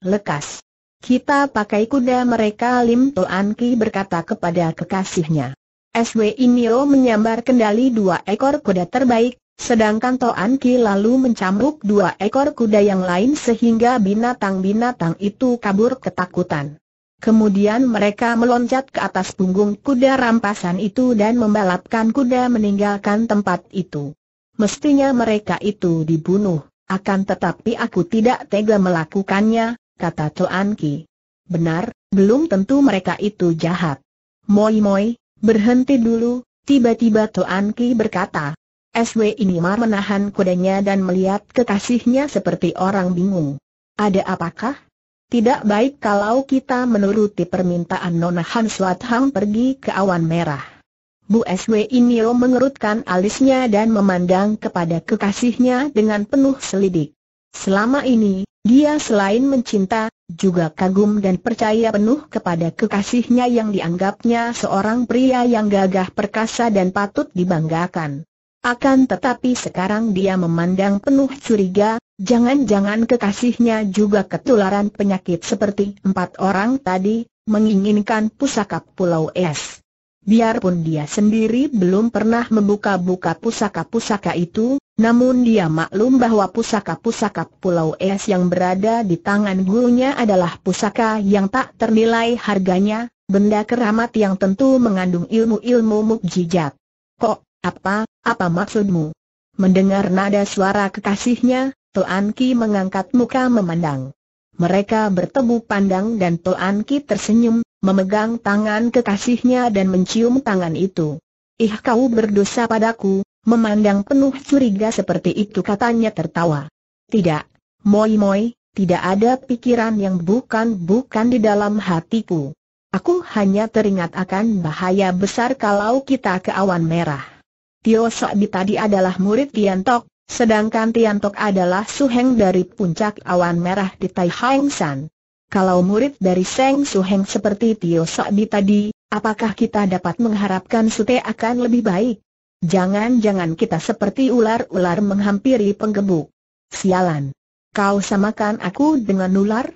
lekas. Kita pakai kuda mereka Lim Toan Ki berkata kepada kekasihnya. SW Inio menyambar kendali dua ekor kuda terbaik, sedangkan Toan Ki lalu mencambuk dua ekor kuda yang lain sehingga binatang-binatang itu kabur ketakutan. Kemudian mereka meloncat ke atas punggung kuda rampasan itu dan membalapkan kuda meninggalkan tempat itu. Mestinya mereka itu dibunuh, akan tetapi aku tidak tega melakukannya, kata Toan Ki. Benar, belum tentu mereka itu jahat. Moi Moi, berhenti dulu, tiba-tiba Toan Ki berkata. SW ini mar menahan kudanya dan melihat kekasihnya seperti orang bingung. Ada apakah? Tidak baik kalau kita menuruti permintaan Nona Han Hang pergi ke awan merah. Bu SW Inio mengerutkan alisnya dan memandang kepada kekasihnya dengan penuh selidik. Selama ini, dia selain mencinta, juga kagum dan percaya penuh kepada kekasihnya yang dianggapnya seorang pria yang gagah perkasa dan patut dibanggakan. Akan tetapi sekarang dia memandang penuh curiga, jangan-jangan kekasihnya juga ketularan penyakit seperti empat orang tadi, menginginkan pusaka Pulau Es biarpun dia sendiri belum pernah membuka-buka pusaka-pusaka itu, namun dia maklum bahwa pusaka-pusaka Pulau Es yang berada di tangan gurunya adalah pusaka yang tak ternilai harganya, benda keramat yang tentu mengandung ilmu-ilmu mukjizat. Kok, apa, apa maksudmu? Mendengar nada suara kekasihnya, Tuan Ki mengangkat muka memandang. Mereka bertemu pandang dan Toan Ki tersenyum, memegang tangan kekasihnya dan mencium tangan itu. Ih kau berdosa padaku, memandang penuh curiga seperti itu katanya tertawa. Tidak, moi moi, tidak ada pikiran yang bukan-bukan di dalam hatiku. Aku hanya teringat akan bahaya besar kalau kita ke awan merah. Tio Sok Bi tadi adalah murid Tian Tok, Sedangkan Tian Tiantok adalah suheng dari puncak awan merah di Tai Hang San. Kalau murid dari Seng Suheng seperti Tio Sok di tadi, apakah kita dapat mengharapkan Sute akan lebih baik? Jangan-jangan kita seperti ular-ular menghampiri penggebuk. Sialan. Kau samakan aku dengan ular?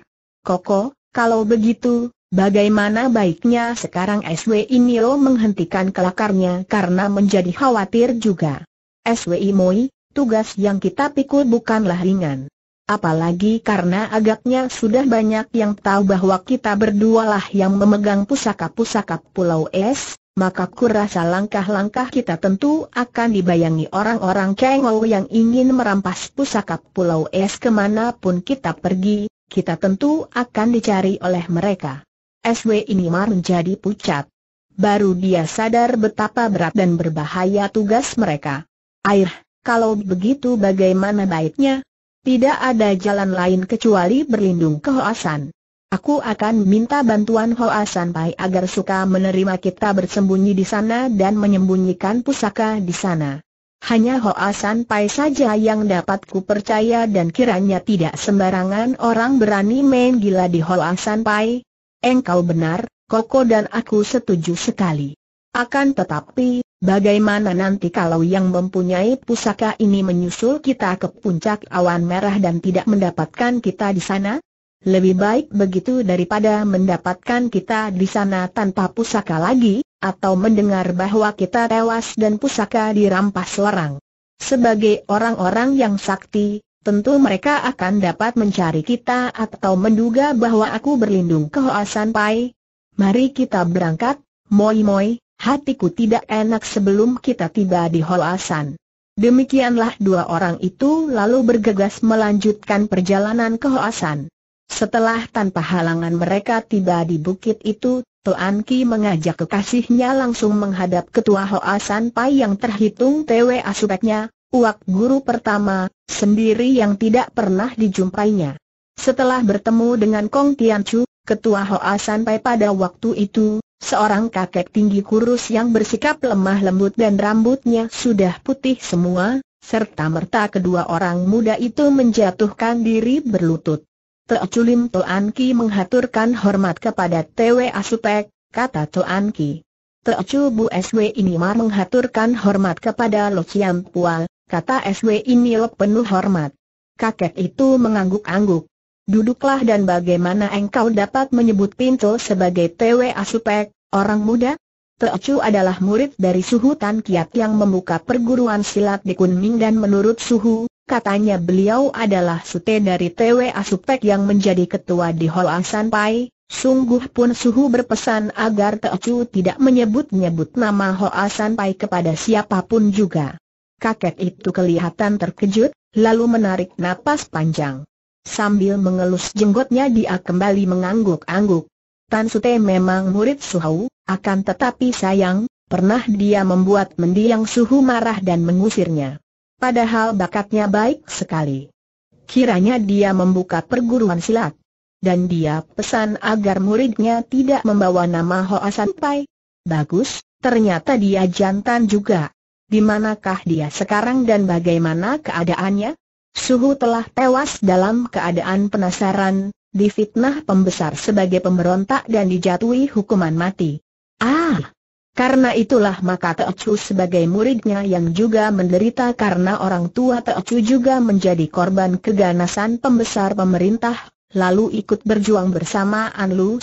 Koko, kalau begitu, bagaimana baiknya sekarang SWI Niro menghentikan kelakarnya karena menjadi khawatir juga. SWI Moi, tugas yang kita pikul bukanlah ringan. Apalagi karena agaknya sudah banyak yang tahu bahwa kita berdua lah yang memegang pusaka-pusaka Pulau Es, maka kurasa langkah-langkah kita tentu akan dibayangi orang-orang cengol yang ingin merampas pusaka Pulau Es kemanapun kita pergi, kita tentu akan dicari oleh mereka. SW ini Inimar menjadi pucat. Baru dia sadar betapa berat dan berbahaya tugas mereka. Air, kalau begitu bagaimana baiknya? Tidak ada jalan lain kecuali berlindung ke Hoasan. Aku akan minta bantuan Hoasan Pai agar suka menerima kita bersembunyi di sana dan menyembunyikan pusaka di sana. Hanya Hoasan Pai saja yang dapat ku percaya dan kiranya tidak sembarangan orang berani main gila di Hoasan Pai. Engkau benar, Koko dan aku setuju sekali. Akan tetapi, bagaimana nanti kalau yang mempunyai pusaka ini menyusul kita ke puncak awan merah dan tidak mendapatkan kita di sana? Lebih baik begitu daripada mendapatkan kita di sana tanpa pusaka lagi, atau mendengar bahwa kita tewas dan pusaka dirampas orang. Sebagai orang-orang yang sakti, tentu mereka akan dapat mencari kita atau menduga bahwa aku berlindung ke Hoasan Pai. Mari kita berangkat, Moi Moi, Hatiku tidak enak sebelum kita tiba di Holasan. Demikianlah dua orang itu lalu bergegas melanjutkan perjalanan ke Hoasan. Setelah tanpa halangan mereka tiba di bukit itu, Tuan Ki mengajak kekasihnya langsung menghadap ketua Hoasan Pai yang terhitung TW asupeknya, uak guru pertama, sendiri yang tidak pernah dijumpainya. Setelah bertemu dengan Kong Tian Chu, ketua Hoasan Pai pada waktu itu, Seorang kakek tinggi kurus yang bersikap lemah lembut dan rambutnya sudah putih semua, serta merta kedua orang muda itu menjatuhkan diri berlutut. Teoculim Toan Ki menghaturkan hormat kepada TW Asutek, kata Toan Ki. Teocu Bu SW ini mar menghaturkan hormat kepada Lo Chiam Pual, kata SW ini Lo penuh hormat. Kakek itu mengangguk-angguk. Duduklah dan bagaimana engkau dapat menyebut Pinto sebagai TW Asupek, orang muda? Teocu adalah murid dari Suhu Tan Kiat yang membuka perguruan silat di Kunming dan menurut Suhu, katanya beliau adalah sute dari TW Asupek yang menjadi ketua di Hoa Pai. Sungguh pun Suhu berpesan agar Teocu tidak menyebut-nyebut nama Hoa Pai kepada siapapun juga. Kakek itu kelihatan terkejut, lalu menarik napas panjang. Sambil mengelus jenggotnya dia kembali mengangguk-angguk. Tan Sute memang murid Suhu, akan tetapi sayang, pernah dia membuat mendiang Suhu marah dan mengusirnya. Padahal bakatnya baik sekali. Kiranya dia membuka perguruan silat. Dan dia pesan agar muridnya tidak membawa nama Hoa pai Bagus, ternyata dia jantan juga. Di manakah dia sekarang dan bagaimana keadaannya? Suhu telah tewas dalam keadaan penasaran, difitnah pembesar sebagai pemberontak dan dijatuhi hukuman mati. Ah! Karena itulah maka Teocu sebagai muridnya yang juga menderita karena orang tua Teocu juga menjadi korban keganasan pembesar pemerintah, lalu ikut berjuang bersama An Lu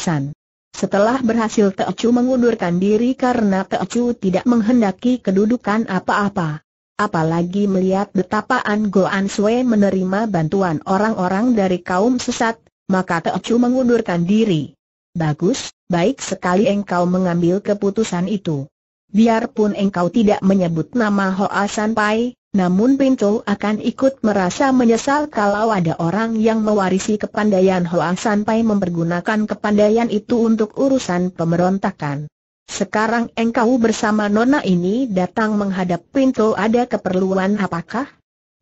Setelah berhasil Teocu mengundurkan diri karena Teocu tidak menghendaki kedudukan apa-apa apalagi melihat betapa An Goan Sui menerima bantuan orang-orang dari kaum sesat, maka Teochu mengundurkan diri. Bagus, baik sekali engkau mengambil keputusan itu. Biarpun engkau tidak menyebut nama Hoa Asan Pai, namun Pinto akan ikut merasa menyesal kalau ada orang yang mewarisi kepandaian Hoa San Pai mempergunakan kepandaian itu untuk urusan pemberontakan. Sekarang engkau bersama nona ini datang menghadap pintu ada keperluan apakah?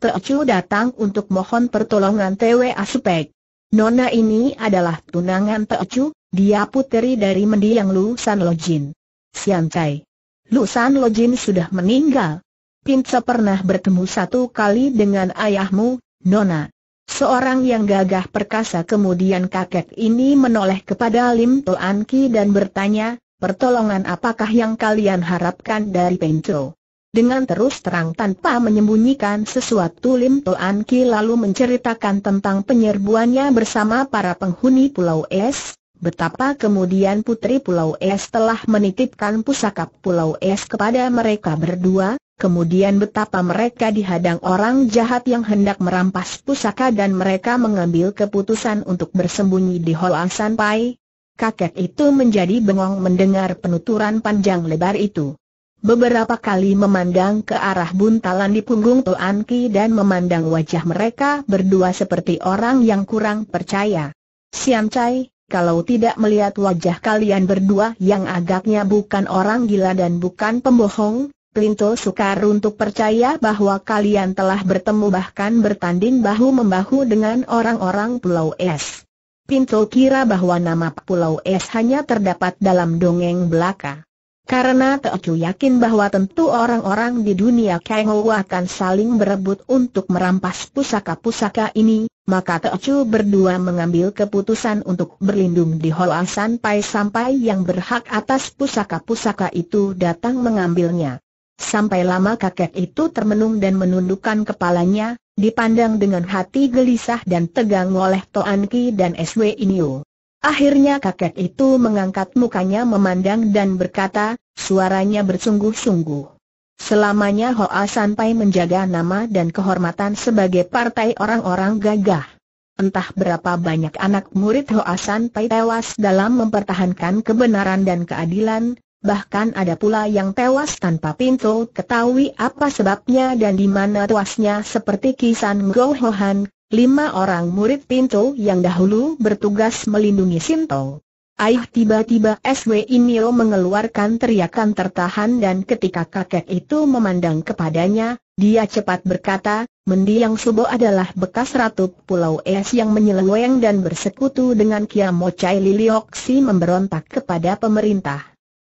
Teocu datang untuk mohon pertolongan Tewe Asupek. Nona ini adalah tunangan Teocu, dia puteri dari mendiang Lu San Lojin. Sian Cai. Lu San Lojin sudah meninggal. Pinca pernah bertemu satu kali dengan ayahmu, Nona. Seorang yang gagah perkasa kemudian kakek ini menoleh kepada Lim Toan Ki dan bertanya, Pertolongan apakah yang kalian harapkan dari Pencro? Dengan terus terang tanpa menyembunyikan sesuatu Lim Toan Ki lalu menceritakan tentang penyerbuannya bersama para penghuni Pulau Es, betapa kemudian Putri Pulau Es telah menitipkan pusaka Pulau Es kepada mereka berdua, kemudian betapa mereka dihadang orang jahat yang hendak merampas pusaka dan mereka mengambil keputusan untuk bersembunyi di Hoa San kakek itu menjadi bengong mendengar penuturan panjang lebar itu. Beberapa kali memandang ke arah buntalan di punggung Tuan Ki dan memandang wajah mereka berdua seperti orang yang kurang percaya. Siam Chai, kalau tidak melihat wajah kalian berdua yang agaknya bukan orang gila dan bukan pembohong, Plinto sukar untuk percaya bahwa kalian telah bertemu bahkan bertanding bahu-membahu dengan orang-orang Pulau Es. Pinto kira bahwa nama Pulau Es hanya terdapat dalam dongeng belaka. Karena Teocu yakin bahwa tentu orang-orang di dunia Kengou akan saling berebut untuk merampas pusaka-pusaka ini, maka Teocu berdua mengambil keputusan untuk berlindung di Hoa Sanpai sampai yang berhak atas pusaka-pusaka itu datang mengambilnya. Sampai lama kakek itu termenung dan menundukkan kepalanya, dipandang dengan hati gelisah dan tegang oleh Toan Ki dan SW Inyo. Akhirnya kakek itu mengangkat mukanya memandang dan berkata, suaranya bersungguh-sungguh. Selamanya Hoa Sanpai menjaga nama dan kehormatan sebagai partai orang-orang gagah. Entah berapa banyak anak murid Hoa Sanpai tewas dalam mempertahankan kebenaran dan keadilan, bahkan ada pula yang tewas tanpa pintu ketahui apa sebabnya dan di mana tewasnya, seperti kisan Gohohan, lima orang murid pintu yang dahulu bertugas melindungi Sinto. Aih tiba-tiba SW Inio mengeluarkan teriakan tertahan dan ketika kakek itu memandang kepadanya, dia cepat berkata, mendiang Subo adalah bekas ratu Pulau Es yang menyeleweng dan bersekutu dengan Kiamo Liliok si memberontak kepada pemerintah.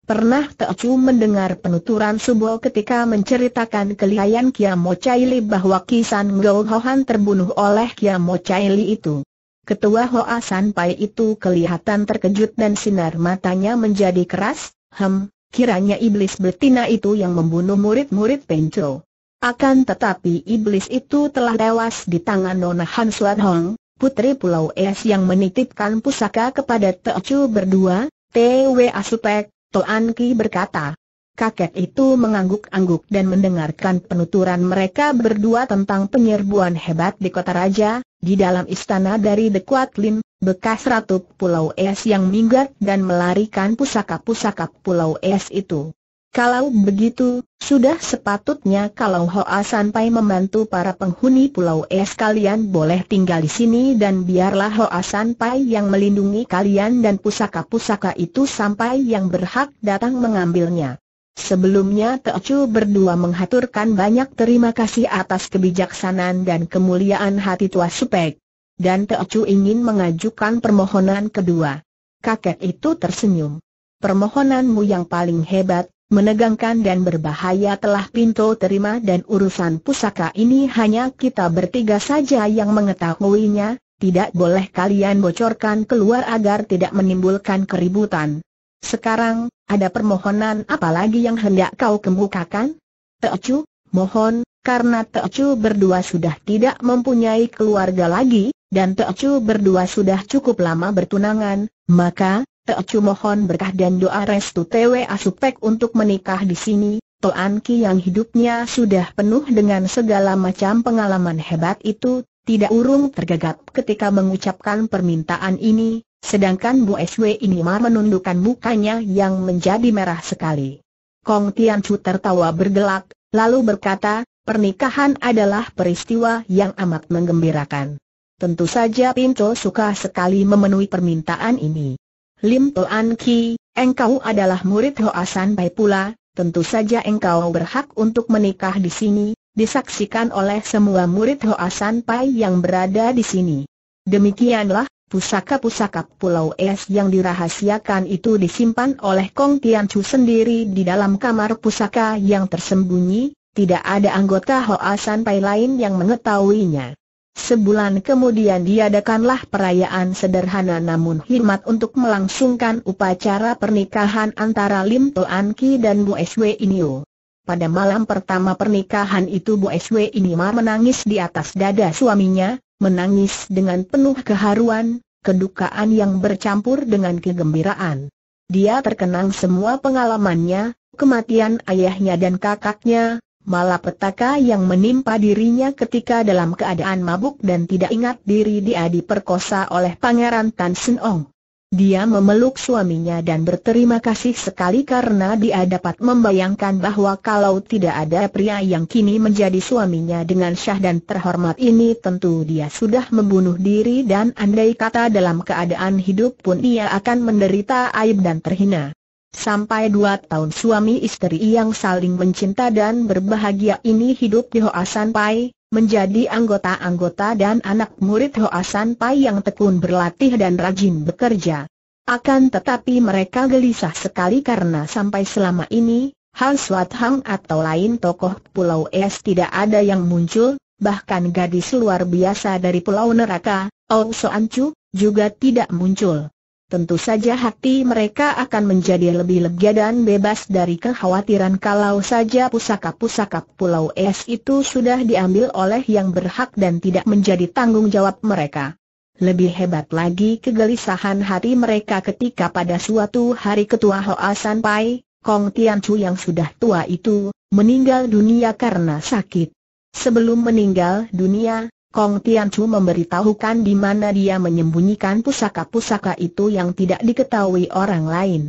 Pernah Teocu mendengar penuturan Subo ketika menceritakan kelihayan Kiamo Chaili bahwa Kisan Ngol Hohan terbunuh oleh Kiamo Chaili itu. Ketua Hoa Sanpai itu kelihatan terkejut dan sinar matanya menjadi keras, hem, kiranya iblis betina itu yang membunuh murid-murid Pencho. Akan tetapi iblis itu telah tewas di tangan Nona Han Suat Hong, putri Pulau Es yang menitipkan pusaka kepada Teocu berdua, T.W. Asupek, Toan Ki berkata. Kakek itu mengangguk-angguk dan mendengarkan penuturan mereka berdua tentang penyerbuan hebat di kota raja, di dalam istana dari Dekuat Lim, bekas ratu Pulau Es yang minggat dan melarikan pusaka-pusaka Pulau Es itu. Kalau begitu, sudah sepatutnya kalau Hoa sampai membantu para penghuni pulau es kalian boleh tinggal di sini dan biarlah Hoa sampai yang melindungi kalian dan pusaka-pusaka itu sampai yang berhak datang mengambilnya. Sebelumnya Teocu berdua menghaturkan banyak terima kasih atas kebijaksanaan dan kemuliaan hati Tua Supek. Dan Teocu ingin mengajukan permohonan kedua. Kakek itu tersenyum. Permohonanmu yang paling hebat, menegangkan dan berbahaya telah pintu terima dan urusan pusaka ini hanya kita bertiga saja yang mengetahuinya, tidak boleh kalian bocorkan keluar agar tidak menimbulkan keributan. Sekarang, ada permohonan apalagi yang hendak kau kemukakan? Teocu, mohon, karena Teocu berdua sudah tidak mempunyai keluarga lagi, dan Teocu berdua sudah cukup lama bertunangan, maka, Teocu mohon berkah dan doa restu TW Asupek untuk menikah di sini, Toan Ki yang hidupnya sudah penuh dengan segala macam pengalaman hebat itu, tidak urung tergagap ketika mengucapkan permintaan ini, sedangkan Bu SW ini mah menundukkan mukanya yang menjadi merah sekali. Kong Tian Chu tertawa bergelak, lalu berkata, pernikahan adalah peristiwa yang amat menggembirakan. Tentu saja Pinto suka sekali memenuhi permintaan ini. Lim Toan Ki, engkau adalah murid Hoasan Bai pula, tentu saja engkau berhak untuk menikah di sini, disaksikan oleh semua murid Hoasan Pai yang berada di sini. Demikianlah, pusaka-pusaka Pulau Es yang dirahasiakan itu disimpan oleh Kong Tian Chu sendiri di dalam kamar pusaka yang tersembunyi, tidak ada anggota Hoa San Pai lain yang mengetahuinya. Sebulan kemudian diadakanlah perayaan sederhana namun hikmat untuk melangsungkan upacara pernikahan antara Lim Toan Ki dan Bu Sw Inyo. Pada malam pertama pernikahan itu Bu Sw Inyo menangis di atas dada suaminya, menangis dengan penuh keharuan, kedukaan yang bercampur dengan kegembiraan. Dia terkenang semua pengalamannya, kematian ayahnya dan kakaknya, Malah petaka yang menimpa dirinya ketika dalam keadaan mabuk dan tidak ingat diri dia diperkosa oleh Pangeran Tan Sen Ong. Dia memeluk suaminya dan berterima kasih sekali karena dia dapat membayangkan bahwa kalau tidak ada pria yang kini menjadi suaminya dengan syah dan terhormat ini tentu dia sudah membunuh diri dan andai kata dalam keadaan hidup pun ia akan menderita aib dan terhina. Sampai dua tahun suami istri yang saling mencinta dan berbahagia ini hidup di Hoa San Pai, menjadi anggota-anggota dan anak murid Hoa San Pai yang tekun berlatih dan rajin bekerja. Akan tetapi mereka gelisah sekali karena sampai selama ini, Hal Swat Hang atau lain tokoh Pulau Es tidak ada yang muncul, bahkan gadis luar biasa dari Pulau Neraka, Ong Soan Chu, juga tidak muncul tentu saja hati mereka akan menjadi lebih lega dan bebas dari kekhawatiran kalau saja pusaka-pusaka Pulau Es itu sudah diambil oleh yang berhak dan tidak menjadi tanggung jawab mereka. Lebih hebat lagi kegelisahan hati mereka ketika pada suatu hari Ketua Hoa San Pai, Kong Tian Chu yang sudah tua itu, meninggal dunia karena sakit. Sebelum meninggal dunia, Kong Tianchu memberitahukan di mana dia menyembunyikan pusaka-pusaka itu yang tidak diketahui orang lain.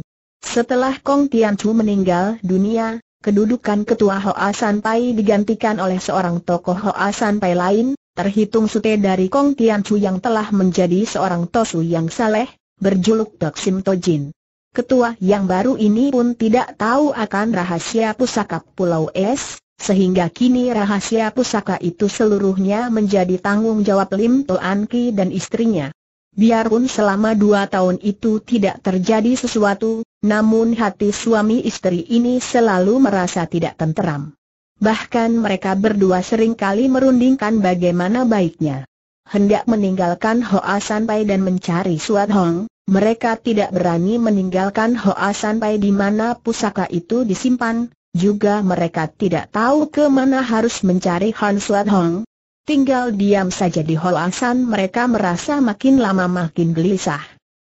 Setelah Kong Tianchu meninggal dunia, kedudukan ketua Hoa Sanpai digantikan oleh seorang tokoh Hoa Sanpai lain, terhitung sute dari Kong Tianchu yang telah menjadi seorang Tosu yang saleh, berjuluk Doksim Sim Tojin. Ketua yang baru ini pun tidak tahu akan rahasia pusaka Pulau Es, sehingga kini rahasia pusaka itu seluruhnya menjadi tanggung jawab Lim Toan Ki dan istrinya. Biarpun selama dua tahun itu tidak terjadi sesuatu, namun hati suami istri ini selalu merasa tidak tenteram. Bahkan mereka berdua seringkali merundingkan bagaimana baiknya. Hendak meninggalkan Hoa Sanpai dan mencari Suat Hong, mereka tidak berani meninggalkan Hoa Sanpai di mana pusaka itu disimpan, juga mereka tidak tahu ke mana harus mencari Han Suat Hong. Tinggal diam saja di Holasan mereka merasa makin lama makin gelisah.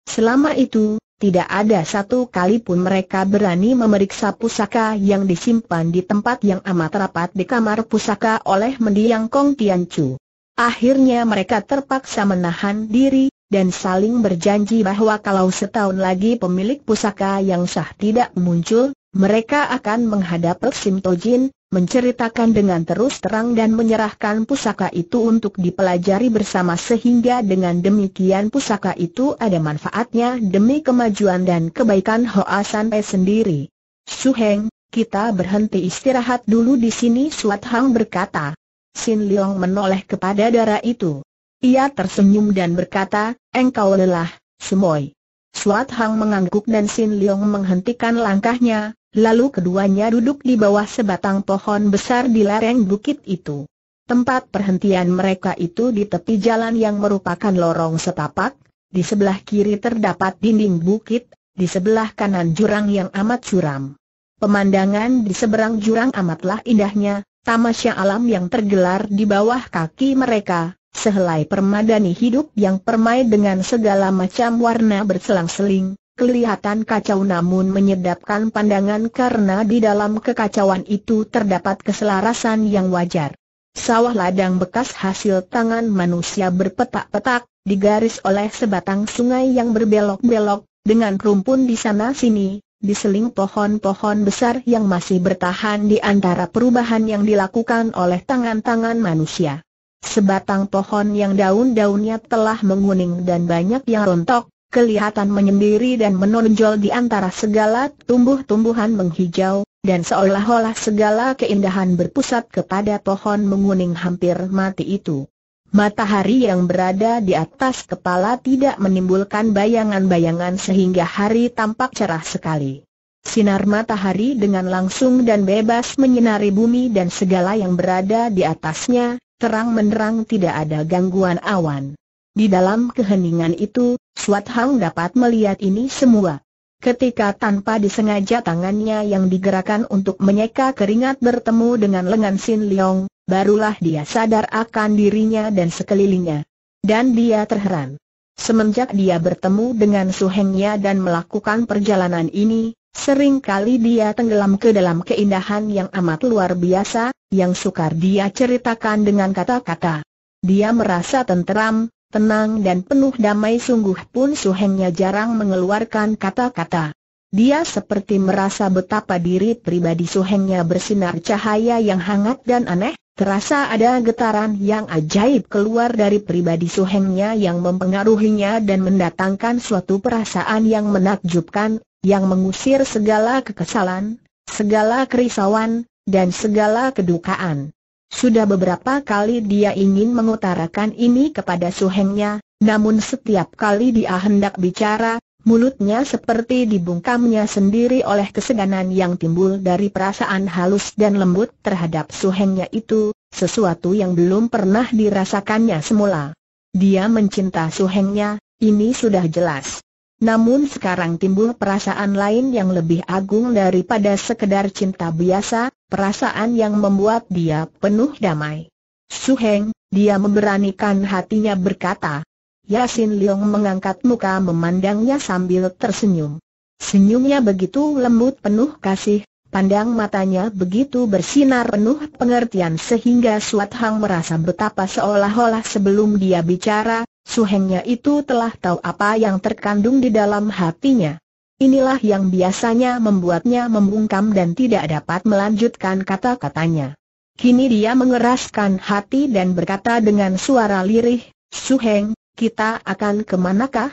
Selama itu, tidak ada satu kali pun mereka berani memeriksa pusaka yang disimpan di tempat yang amat rapat di kamar pusaka oleh mendiang Kong Chu. Akhirnya mereka terpaksa menahan diri, dan saling berjanji bahwa kalau setahun lagi pemilik pusaka yang sah tidak muncul, mereka akan menghadap Sim Tojin, menceritakan dengan terus terang dan menyerahkan pusaka itu untuk dipelajari bersama sehingga dengan demikian pusaka itu ada manfaatnya demi kemajuan dan kebaikan Hoa Sanpe sendiri. Suheng, kita berhenti istirahat dulu di sini Suat Hang berkata. Sin Leong menoleh kepada darah itu. Ia tersenyum dan berkata, engkau lelah, Sumoy. Suat Hang mengangguk dan Sin Leong menghentikan langkahnya, lalu keduanya duduk di bawah sebatang pohon besar di lereng bukit itu. Tempat perhentian mereka itu di tepi jalan yang merupakan lorong setapak, di sebelah kiri terdapat dinding bukit, di sebelah kanan jurang yang amat curam. Pemandangan di seberang jurang amatlah indahnya, tamasya alam yang tergelar di bawah kaki mereka, sehelai permadani hidup yang permai dengan segala macam warna berselang-seling, kelihatan kacau namun menyedapkan pandangan karena di dalam kekacauan itu terdapat keselarasan yang wajar. Sawah ladang bekas hasil tangan manusia berpetak-petak, digaris oleh sebatang sungai yang berbelok-belok, dengan rumpun di sana-sini, diseling pohon-pohon besar yang masih bertahan di antara perubahan yang dilakukan oleh tangan-tangan manusia. Sebatang pohon yang daun-daunnya telah menguning dan banyak yang rontok, kelihatan menyendiri dan menonjol di antara segala tumbuh-tumbuhan menghijau, dan seolah-olah segala keindahan berpusat kepada pohon menguning hampir mati itu. Matahari yang berada di atas kepala tidak menimbulkan bayangan-bayangan sehingga hari tampak cerah sekali. Sinar matahari dengan langsung dan bebas menyinari bumi dan segala yang berada di atasnya, terang menerang tidak ada gangguan awan. Di dalam keheningan itu, Suat Hang dapat melihat ini semua. Ketika tanpa disengaja tangannya yang digerakkan untuk menyeka keringat bertemu dengan lengan Sin Leong, barulah dia sadar akan dirinya dan sekelilingnya. Dan dia terheran. Semenjak dia bertemu dengan suhengnya dan melakukan perjalanan ini, Seringkali dia tenggelam ke dalam keindahan yang amat luar biasa, yang sukar dia ceritakan dengan kata-kata. Dia merasa tenteram, tenang dan penuh damai sungguh pun suhengnya jarang mengeluarkan kata-kata. Dia seperti merasa betapa diri pribadi suhengnya bersinar cahaya yang hangat dan aneh, terasa ada getaran yang ajaib keluar dari pribadi suhengnya yang mempengaruhinya dan mendatangkan suatu perasaan yang menakjubkan, yang mengusir segala kekesalan, segala kerisauan, dan segala kedukaan. Sudah beberapa kali dia ingin mengutarakan ini kepada suhengnya, namun setiap kali dia hendak bicara, mulutnya seperti dibungkamnya sendiri oleh keseganan yang timbul dari perasaan halus dan lembut terhadap suhengnya itu, sesuatu yang belum pernah dirasakannya semula. Dia mencinta suhengnya, ini sudah jelas. Namun sekarang timbul perasaan lain yang lebih agung daripada sekedar cinta biasa, perasaan yang membuat dia penuh damai. Suheng, dia memberanikan hatinya berkata. Yasin Leong mengangkat muka memandangnya sambil tersenyum. Senyumnya begitu lembut penuh kasih, pandang matanya begitu bersinar penuh pengertian sehingga Suat Hang merasa betapa seolah-olah sebelum dia bicara, Suhengnya itu telah tahu apa yang terkandung di dalam hatinya. Inilah yang biasanya membuatnya membungkam dan tidak dapat melanjutkan kata-katanya. Kini dia mengeraskan hati dan berkata dengan suara lirih, Suheng, kita akan kemanakah?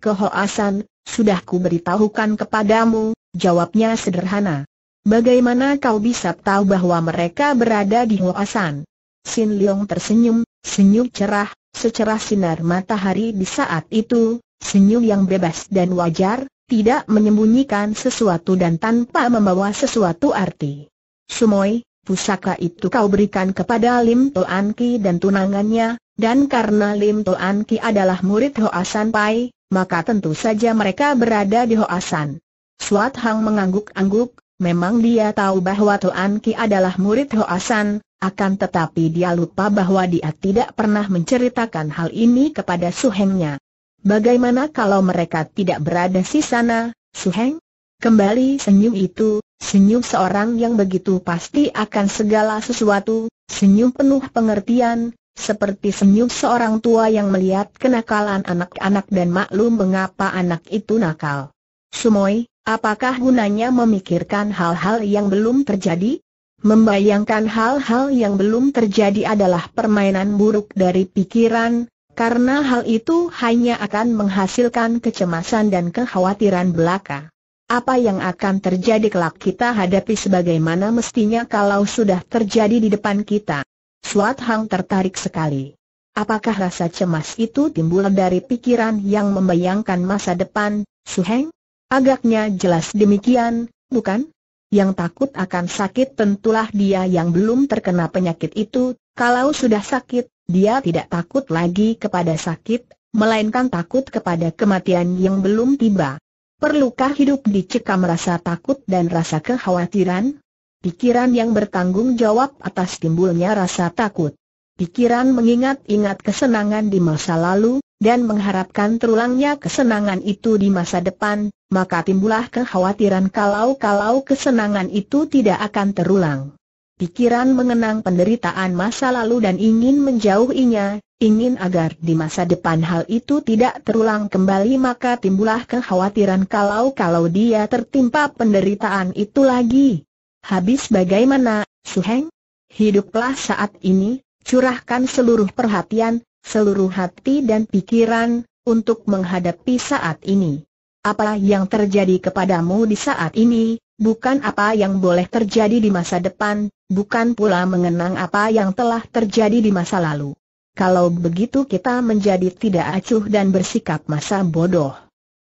Ke Hoasan, sudah kuberitahukan kepadamu, jawabnya sederhana. Bagaimana kau bisa tahu bahwa mereka berada di Hoasan? Sin Leong tersenyum, Senyum cerah, secerah sinar matahari di saat itu, senyum yang bebas dan wajar, tidak menyembunyikan sesuatu dan tanpa membawa sesuatu arti. Sumoy, pusaka itu kau berikan kepada Lim Toan Ki dan tunangannya, dan karena Lim Toan Ki adalah murid Hoasan Pai, maka tentu saja mereka berada di Hoasan. Suat Hang mengangguk-angguk, memang dia tahu bahwa Toan Ki adalah murid Hoasan, akan tetapi dia lupa bahwa dia tidak pernah menceritakan hal ini kepada Suhengnya. Bagaimana kalau mereka tidak berada di sana, Suheng? Kembali senyum itu, senyum seorang yang begitu pasti akan segala sesuatu, senyum penuh pengertian, seperti senyum seorang tua yang melihat kenakalan anak-anak dan maklum mengapa anak itu nakal. Sumoy, apakah gunanya memikirkan hal-hal yang belum terjadi? Membayangkan hal-hal yang belum terjadi adalah permainan buruk dari pikiran, karena hal itu hanya akan menghasilkan kecemasan dan kekhawatiran belaka. Apa yang akan terjadi kelak kita hadapi sebagaimana mestinya kalau sudah terjadi di depan kita. Suat Hang tertarik sekali. Apakah rasa cemas itu timbul dari pikiran yang membayangkan masa depan, Suheng? Agaknya jelas demikian, bukan? yang takut akan sakit tentulah dia yang belum terkena penyakit itu, kalau sudah sakit, dia tidak takut lagi kepada sakit, melainkan takut kepada kematian yang belum tiba. Perlukah hidup dicekam rasa takut dan rasa kekhawatiran? Pikiran yang bertanggung jawab atas timbulnya rasa takut. Pikiran mengingat-ingat kesenangan di masa lalu, dan mengharapkan terulangnya kesenangan itu di masa depan, maka timbullah kekhawatiran kalau-kalau kesenangan itu tidak akan terulang. Pikiran mengenang penderitaan masa lalu dan ingin menjauhinya, ingin agar di masa depan hal itu tidak terulang kembali maka timbullah kekhawatiran kalau-kalau dia tertimpa penderitaan itu lagi. Habis bagaimana, Suheng? Hiduplah saat ini, curahkan seluruh perhatian, seluruh hati dan pikiran, untuk menghadapi saat ini. Apa yang terjadi kepadamu di saat ini, bukan apa yang boleh terjadi di masa depan, bukan pula mengenang apa yang telah terjadi di masa lalu. Kalau begitu kita menjadi tidak acuh dan bersikap masa bodoh.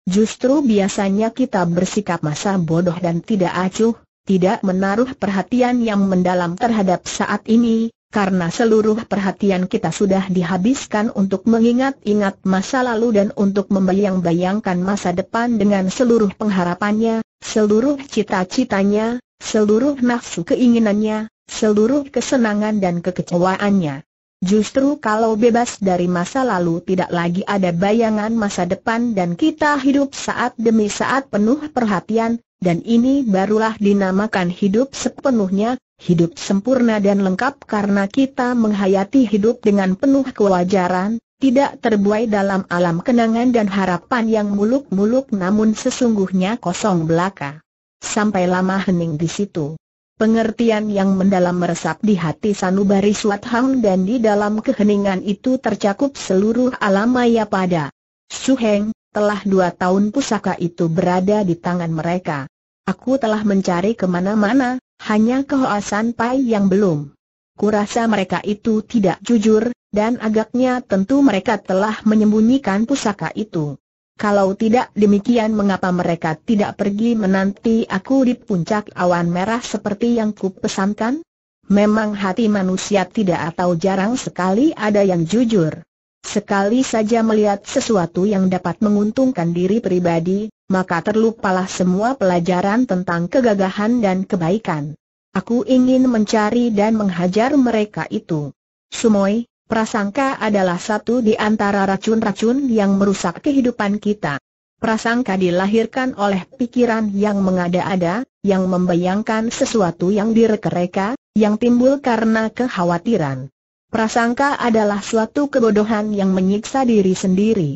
Justru biasanya kita bersikap masa bodoh dan tidak acuh, tidak menaruh perhatian yang mendalam terhadap saat ini, karena seluruh perhatian kita sudah dihabiskan untuk mengingat-ingat masa lalu dan untuk membayang-bayangkan masa depan dengan seluruh pengharapannya, seluruh cita-citanya, seluruh nafsu keinginannya, seluruh kesenangan dan kekecewaannya. Justru kalau bebas dari masa lalu tidak lagi ada bayangan masa depan dan kita hidup saat demi saat penuh perhatian, dan ini barulah dinamakan hidup sepenuhnya, hidup sempurna dan lengkap karena kita menghayati hidup dengan penuh kewajaran, tidak terbuai dalam alam kenangan dan harapan yang muluk-muluk namun sesungguhnya kosong belaka. Sampai lama hening di situ. Pengertian yang mendalam meresap di hati Sanubari Suathang dan di dalam keheningan itu tercakup seluruh alam maya pada Suheng, telah dua tahun pusaka itu berada di tangan mereka. Aku telah mencari kemana-mana, hanya ke Hoasan Pai yang belum. Kurasa mereka itu tidak jujur, dan agaknya tentu mereka telah menyembunyikan pusaka itu. Kalau tidak demikian mengapa mereka tidak pergi menanti aku di puncak awan merah seperti yang kupesankan? Memang hati manusia tidak atau jarang sekali ada yang jujur. Sekali saja melihat sesuatu yang dapat menguntungkan diri pribadi, maka terlupalah semua pelajaran tentang kegagahan dan kebaikan. Aku ingin mencari dan menghajar mereka itu. Sumoi, Prasangka adalah satu di antara racun-racun yang merusak kehidupan kita. Prasangka dilahirkan oleh pikiran yang mengada-ada, yang membayangkan sesuatu yang direka-reka, yang timbul karena kekhawatiran. Prasangka adalah suatu kebodohan yang menyiksa diri sendiri.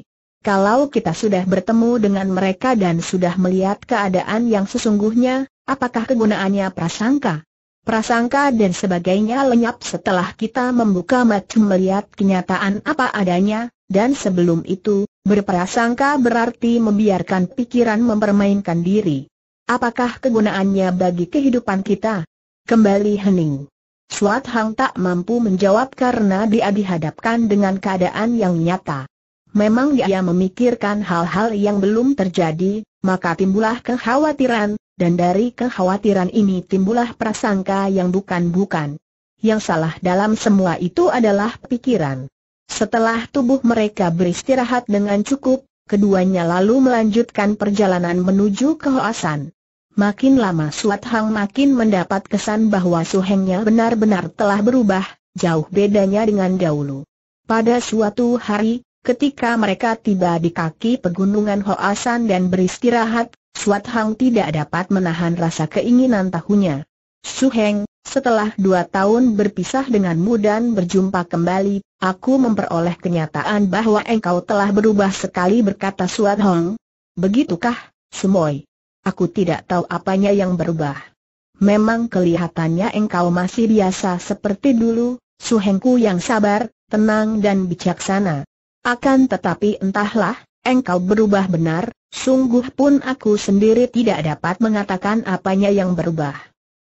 Kalau kita sudah bertemu dengan mereka dan sudah melihat keadaan yang sesungguhnya, apakah kegunaannya prasangka? prasangka dan sebagainya lenyap setelah kita membuka mata melihat kenyataan apa adanya, dan sebelum itu, berprasangka berarti membiarkan pikiran mempermainkan diri. Apakah kegunaannya bagi kehidupan kita? Kembali hening. Suat Hang tak mampu menjawab karena dia dihadapkan dengan keadaan yang nyata. Memang dia memikirkan hal-hal yang belum terjadi, maka timbullah kekhawatiran, dan dari kekhawatiran ini timbullah prasangka yang bukan-bukan. Yang salah dalam semua itu adalah pikiran. Setelah tubuh mereka beristirahat dengan cukup, keduanya lalu melanjutkan perjalanan menuju ke Hoasan. Makin lama Suat Hang makin mendapat kesan bahwa Suhengnya benar-benar telah berubah, jauh bedanya dengan dahulu. Pada suatu hari, Ketika mereka tiba di kaki pegunungan Hoasan dan beristirahat, Suat Hang tidak dapat menahan rasa keinginan tahunya. Su Heng, setelah dua tahun berpisah denganmu dan berjumpa kembali, aku memperoleh kenyataan bahwa engkau telah berubah sekali berkata Suat Hong. Begitukah, Sumoy? Aku tidak tahu apanya yang berubah. Memang kelihatannya engkau masih biasa seperti dulu, Su Hengku yang sabar, tenang dan bijaksana. Akan tetapi entahlah, engkau berubah benar, sungguh pun aku sendiri tidak dapat mengatakan apanya yang berubah.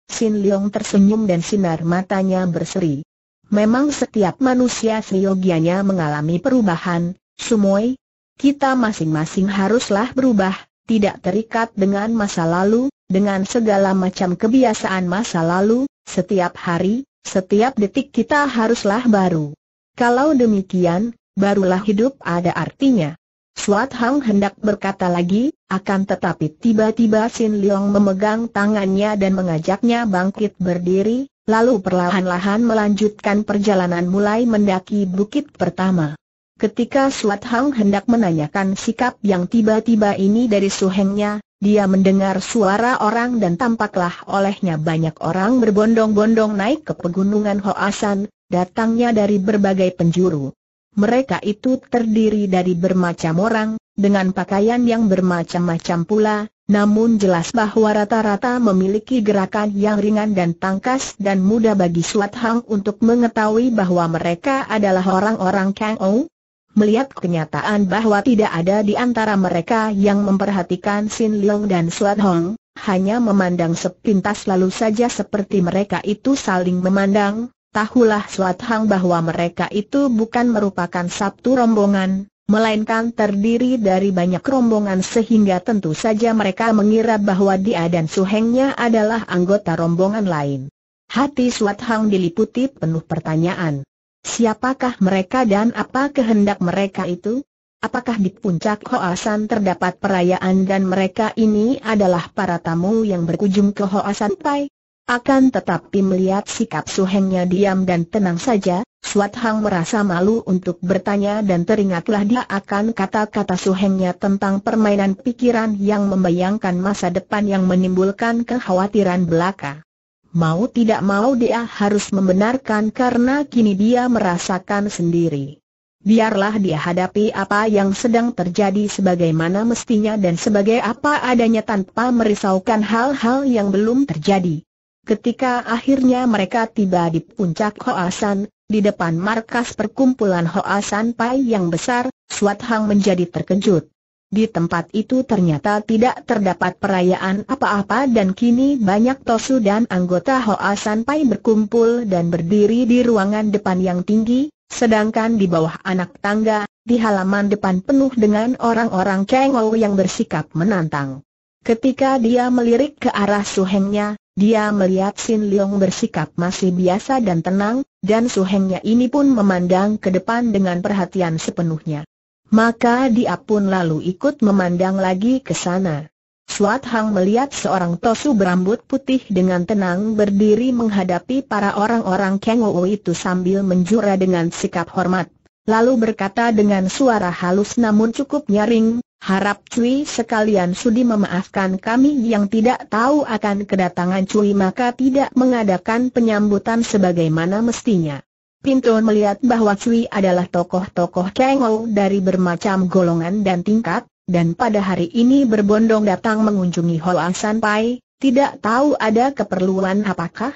Sin Leong tersenyum dan sinar matanya berseri. Memang setiap manusia seyogianya mengalami perubahan, Sumoy. Kita masing-masing haruslah berubah, tidak terikat dengan masa lalu, dengan segala macam kebiasaan masa lalu, setiap hari, setiap detik kita haruslah baru. Kalau demikian, barulah hidup ada artinya. Suat Hang hendak berkata lagi, akan tetapi tiba-tiba Sin Leong memegang tangannya dan mengajaknya bangkit berdiri, lalu perlahan-lahan melanjutkan perjalanan mulai mendaki bukit pertama. Ketika Suat Hang hendak menanyakan sikap yang tiba-tiba ini dari suhengnya, dia mendengar suara orang dan tampaklah olehnya banyak orang berbondong-bondong naik ke pegunungan Hoasan, datangnya dari berbagai penjuru. Mereka itu terdiri dari bermacam orang, dengan pakaian yang bermacam-macam pula, namun jelas bahwa rata-rata memiliki gerakan yang ringan dan tangkas dan mudah bagi Suat Hang untuk mengetahui bahwa mereka adalah orang-orang Kang Ou. Melihat kenyataan bahwa tidak ada di antara mereka yang memperhatikan Sin Leong dan Suat Hong, hanya memandang sepintas lalu saja seperti mereka itu saling memandang, tahulah Suat Hang bahwa mereka itu bukan merupakan satu rombongan, melainkan terdiri dari banyak rombongan sehingga tentu saja mereka mengira bahwa dia dan suhengnya adalah anggota rombongan lain. Hati Suat Hang diliputi penuh pertanyaan. Siapakah mereka dan apa kehendak mereka itu? Apakah di puncak Hoasan terdapat perayaan dan mereka ini adalah para tamu yang berkunjung ke Hoasan Pai? Akan tetapi melihat sikap suhengnya diam dan tenang saja, Suat Hang merasa malu untuk bertanya dan teringatlah dia akan kata-kata suhengnya tentang permainan pikiran yang membayangkan masa depan yang menimbulkan kekhawatiran belaka. Mau tidak mau dia harus membenarkan karena kini dia merasakan sendiri. Biarlah dia hadapi apa yang sedang terjadi sebagaimana mestinya dan sebagai apa adanya tanpa merisaukan hal-hal yang belum terjadi. Ketika akhirnya mereka tiba di puncak Hoasan, di depan markas perkumpulan Hoasan Pai yang besar, Suat Hang menjadi terkejut. Di tempat itu ternyata tidak terdapat perayaan apa-apa dan kini banyak Tosu dan anggota Hoasan Pai berkumpul dan berdiri di ruangan depan yang tinggi, sedangkan di bawah anak tangga, di halaman depan penuh dengan orang-orang Chengou yang bersikap menantang. Ketika dia melirik ke arah suhengnya, dia melihat Sin Leong bersikap masih biasa dan tenang, dan suhengnya ini pun memandang ke depan dengan perhatian sepenuhnya. Maka dia pun lalu ikut memandang lagi ke sana. Suat Hang melihat seorang tosu berambut putih dengan tenang berdiri menghadapi para orang-orang Kengo itu sambil menjura dengan sikap hormat. Lalu berkata dengan suara halus namun cukup nyaring, Harap Cui sekalian sudi memaafkan kami yang tidak tahu akan kedatangan Cui maka tidak mengadakan penyambutan sebagaimana mestinya. Pintun melihat bahwa Cui adalah tokoh-tokoh Kengo dari bermacam golongan dan tingkat, dan pada hari ini berbondong datang mengunjungi Hoa San Pai, tidak tahu ada keperluan apakah?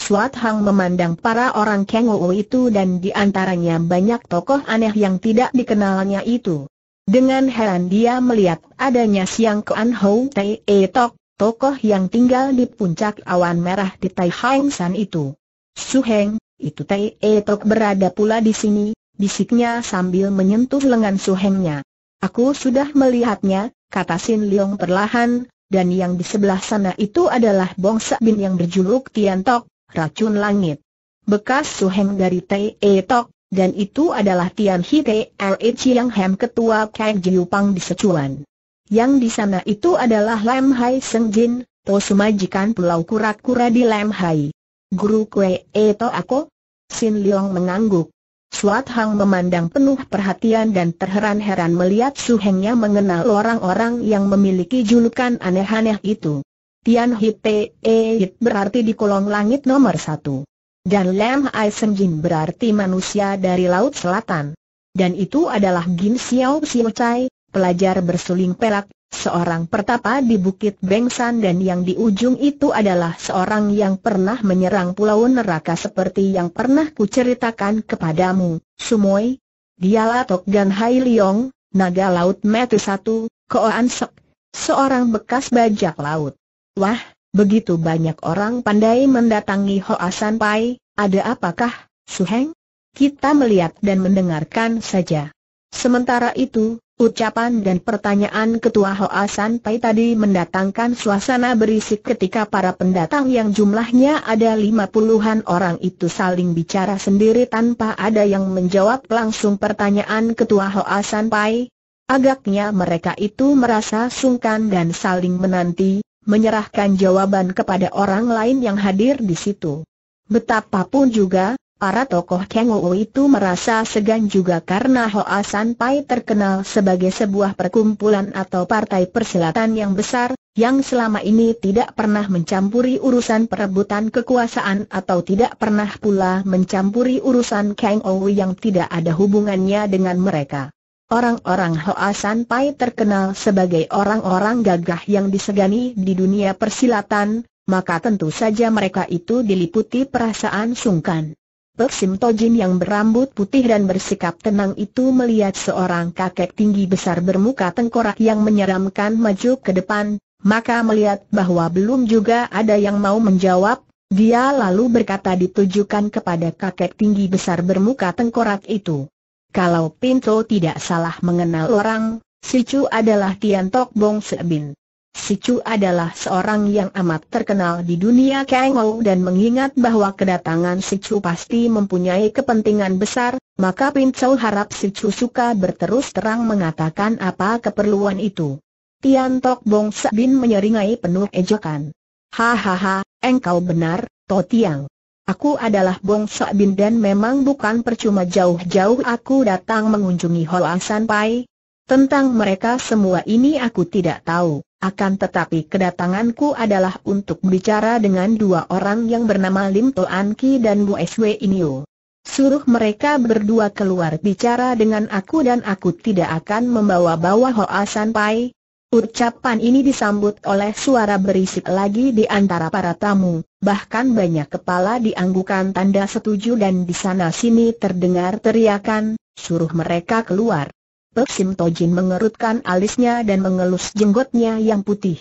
Suat Hang memandang para orang Kengo itu dan di antaranya banyak tokoh aneh yang tidak dikenalnya itu. Dengan heran dia melihat adanya Siang Kuan Hou E Tok, tokoh yang tinggal di puncak awan merah di Tai Hang San itu. Su Heng, itu E Tok berada pula di sini, bisiknya sambil menyentuh lengan Su Hengnya. Aku sudah melihatnya, kata Sin Leong perlahan, dan yang di sebelah sana itu adalah Bong Bin yang berjuluk Tian Tok, racun langit. Bekas Su Heng dari E Tok, dan itu adalah Tian Hite Le Chiang Hem Ketua Kang Jiupang di Sichuan. Yang di sana itu adalah Lam Hai Seng Jin, Tosu majikan pulau kura-kura di Lam Hai. Guru Kue Eto Ako? Sin Leong mengangguk. Suat Hang memandang penuh perhatian dan terheran-heran melihat Su Hengnya mengenal orang-orang yang memiliki julukan aneh-aneh itu. Tian Hite E berarti di kolong langit nomor satu. Dan Lam Ai Sen Jin berarti manusia dari Laut Selatan. Dan itu adalah Gin Xiao Xiao Chai, pelajar bersuling pelak, seorang pertapa di Bukit Bengsan dan yang di ujung itu adalah seorang yang pernah menyerang Pulau Neraka seperti yang pernah kuceritakan kepadamu, Sumoy. Dialah Tok Gan Hai Liong, naga laut metu satu, Koan Sek, seorang bekas bajak laut. Wah, Begitu banyak orang pandai mendatangi Hoa San Pai, ada apakah, Suheng? Kita melihat dan mendengarkan saja. Sementara itu, ucapan dan pertanyaan Ketua Hoa San Pai tadi mendatangkan suasana berisik ketika para pendatang yang jumlahnya ada lima puluhan orang itu saling bicara sendiri tanpa ada yang menjawab langsung pertanyaan Ketua Hoa San Pai. Agaknya mereka itu merasa sungkan dan saling menanti, menyerahkan jawaban kepada orang lain yang hadir di situ. Betapapun juga, para tokoh Kang Ou itu merasa segan juga karena Hoa San Pai terkenal sebagai sebuah perkumpulan atau partai persilatan yang besar, yang selama ini tidak pernah mencampuri urusan perebutan kekuasaan atau tidak pernah pula mencampuri urusan Kang Ou yang tidak ada hubungannya dengan mereka. Orang-orang Hoa Pai terkenal sebagai orang-orang gagah yang disegani di dunia persilatan, maka tentu saja mereka itu diliputi perasaan sungkan. Pek Sim Tojin yang berambut putih dan bersikap tenang itu melihat seorang kakek tinggi besar bermuka tengkorak yang menyeramkan maju ke depan, maka melihat bahwa belum juga ada yang mau menjawab, dia lalu berkata ditujukan kepada kakek tinggi besar bermuka tengkorak itu. Kalau Pinto tidak salah mengenal orang, Si Chu adalah Tian Tok Bong Sebin. Si Chu adalah seorang yang amat terkenal di dunia Kangou dan mengingat bahwa kedatangan Si Chu pasti mempunyai kepentingan besar, maka Pinto harap Si Chu suka berterus terang mengatakan apa keperluan itu. Tian Tok Bong Sebin menyeringai penuh ejekan. Hahaha, engkau benar, To Tiang. Aku adalah Bong Sok Bin dan memang bukan percuma jauh-jauh aku datang mengunjungi Hoa ah San Pai. Tentang mereka semua ini aku tidak tahu, akan tetapi kedatanganku adalah untuk bicara dengan dua orang yang bernama Lim Toan Ki dan Bu S.W. Inyo. Suruh mereka berdua keluar bicara dengan aku dan aku tidak akan membawa-bawa Hoa ah San Pai. Ucapan ini disambut oleh suara berisik lagi di antara para tamu, bahkan banyak kepala dianggukan tanda setuju dan di sana sini terdengar teriakan, suruh mereka keluar. Pek Sim Tojin mengerutkan alisnya dan mengelus jenggotnya yang putih.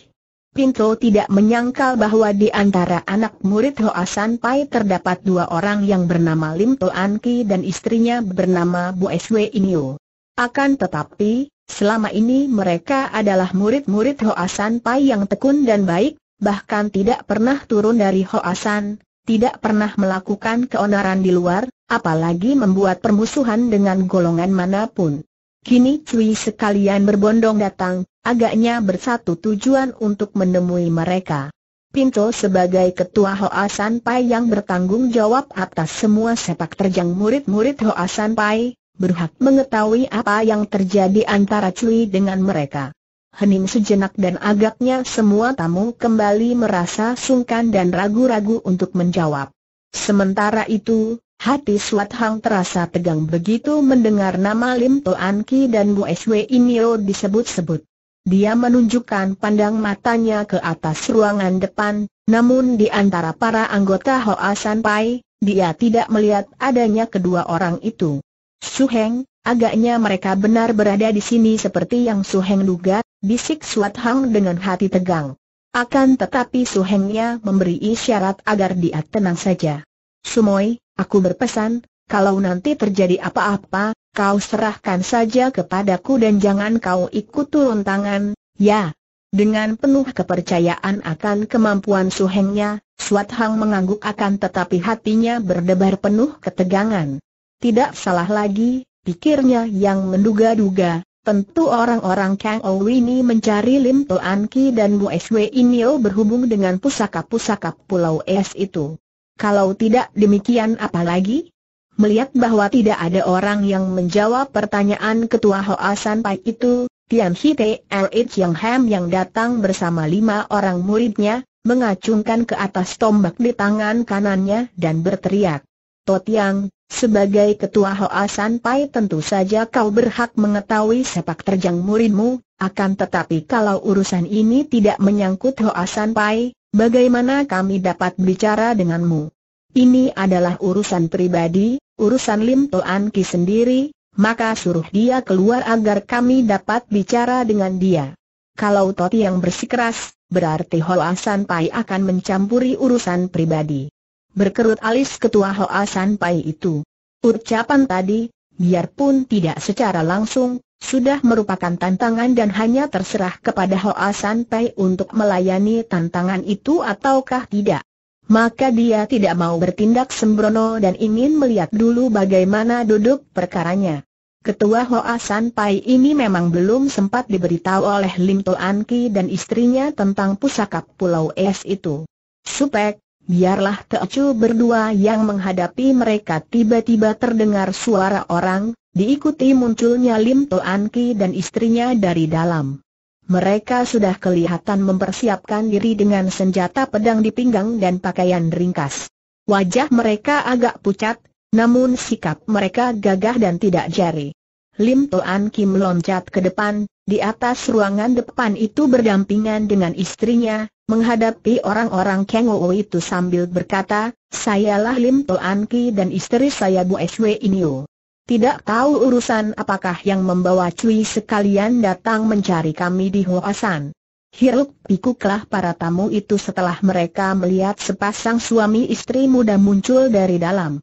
Pinto tidak menyangkal bahwa di antara anak murid Hoasan Pai terdapat dua orang yang bernama Lim Toan Ki dan istrinya bernama Bu Swe Inyo. Akan tetapi, selama ini mereka adalah murid-murid Hoasan Pai yang tekun dan baik, bahkan tidak pernah turun dari Hoasan, tidak pernah melakukan keonaran di luar, apalagi membuat permusuhan dengan golongan manapun. Kini Cui sekalian berbondong datang, agaknya bersatu tujuan untuk menemui mereka. Pinto sebagai ketua Hoasan Pai yang bertanggung jawab atas semua sepak terjang murid-murid Hoasan Pai, berhak mengetahui apa yang terjadi antara Cui dengan mereka. Hening sejenak dan agaknya semua tamu kembali merasa sungkan dan ragu-ragu untuk menjawab. Sementara itu, hati Swat Hang terasa tegang begitu mendengar nama Lim Toan Ki dan Bu Sw Inio disebut-sebut. Dia menunjukkan pandang matanya ke atas ruangan depan, namun di antara para anggota Hoa San Pai, dia tidak melihat adanya kedua orang itu. Suheng, agaknya mereka benar berada di sini seperti yang Suheng duga, bisik Suat Hang dengan hati tegang. Akan tetapi Suhengnya memberi isyarat agar dia tenang saja. Sumoy, aku berpesan, kalau nanti terjadi apa-apa, kau serahkan saja kepadaku dan jangan kau ikut turun tangan, ya. Dengan penuh kepercayaan akan kemampuan suhengnya, Suat Hang mengangguk akan tetapi hatinya berdebar penuh ketegangan. Tidak salah lagi, pikirnya yang menduga-duga, tentu orang-orang Kang Ou ini mencari Lim To An Ki dan Bu Sw Inyo berhubung dengan pusaka-pusaka Pulau Es itu. Kalau tidak demikian apa lagi? Melihat bahwa tidak ada orang yang menjawab pertanyaan ketua Hoa San Pai itu, Tian Hite, T.L.H. Yang Ham yang datang bersama lima orang muridnya, mengacungkan ke atas tombak di tangan kanannya dan berteriak. Totiang, sebagai ketua Hoa Pai tentu saja kau berhak mengetahui sepak terjang muridmu, akan tetapi kalau urusan ini tidak menyangkut Hoa Pai, bagaimana kami dapat bicara denganmu? Ini adalah urusan pribadi, urusan Lim Toan Ki sendiri, maka suruh dia keluar agar kami dapat bicara dengan dia. Kalau Toti yang bersikeras, berarti Hoa Pai akan mencampuri urusan pribadi berkerut alis ketua Hoa San Pai itu. Ucapan tadi, biarpun tidak secara langsung, sudah merupakan tantangan dan hanya terserah kepada Hoa San Pai untuk melayani tantangan itu ataukah tidak. Maka dia tidak mau bertindak sembrono dan ingin melihat dulu bagaimana duduk perkaranya. Ketua Hoa San Pai ini memang belum sempat diberitahu oleh Lim Toan Anki dan istrinya tentang pusaka Pulau Es itu. Supek, Biarlah Teocu berdua yang menghadapi mereka tiba-tiba terdengar suara orang, diikuti munculnya Lim Toan Ki dan istrinya dari dalam. Mereka sudah kelihatan mempersiapkan diri dengan senjata pedang di pinggang dan pakaian ringkas. Wajah mereka agak pucat, namun sikap mereka gagah dan tidak jari. Lim Toan Kim loncat ke depan, di atas ruangan depan itu berdampingan dengan istrinya, menghadapi orang-orang Kang itu sambil berkata, "Saya lah Lim Toan Kim dan istri saya Bu Swe Inyo. Tidak tahu urusan apakah yang membawa Cui sekalian datang mencari kami di Hoasan. Hiruk pikuklah para tamu itu setelah mereka melihat sepasang suami istri muda muncul dari dalam.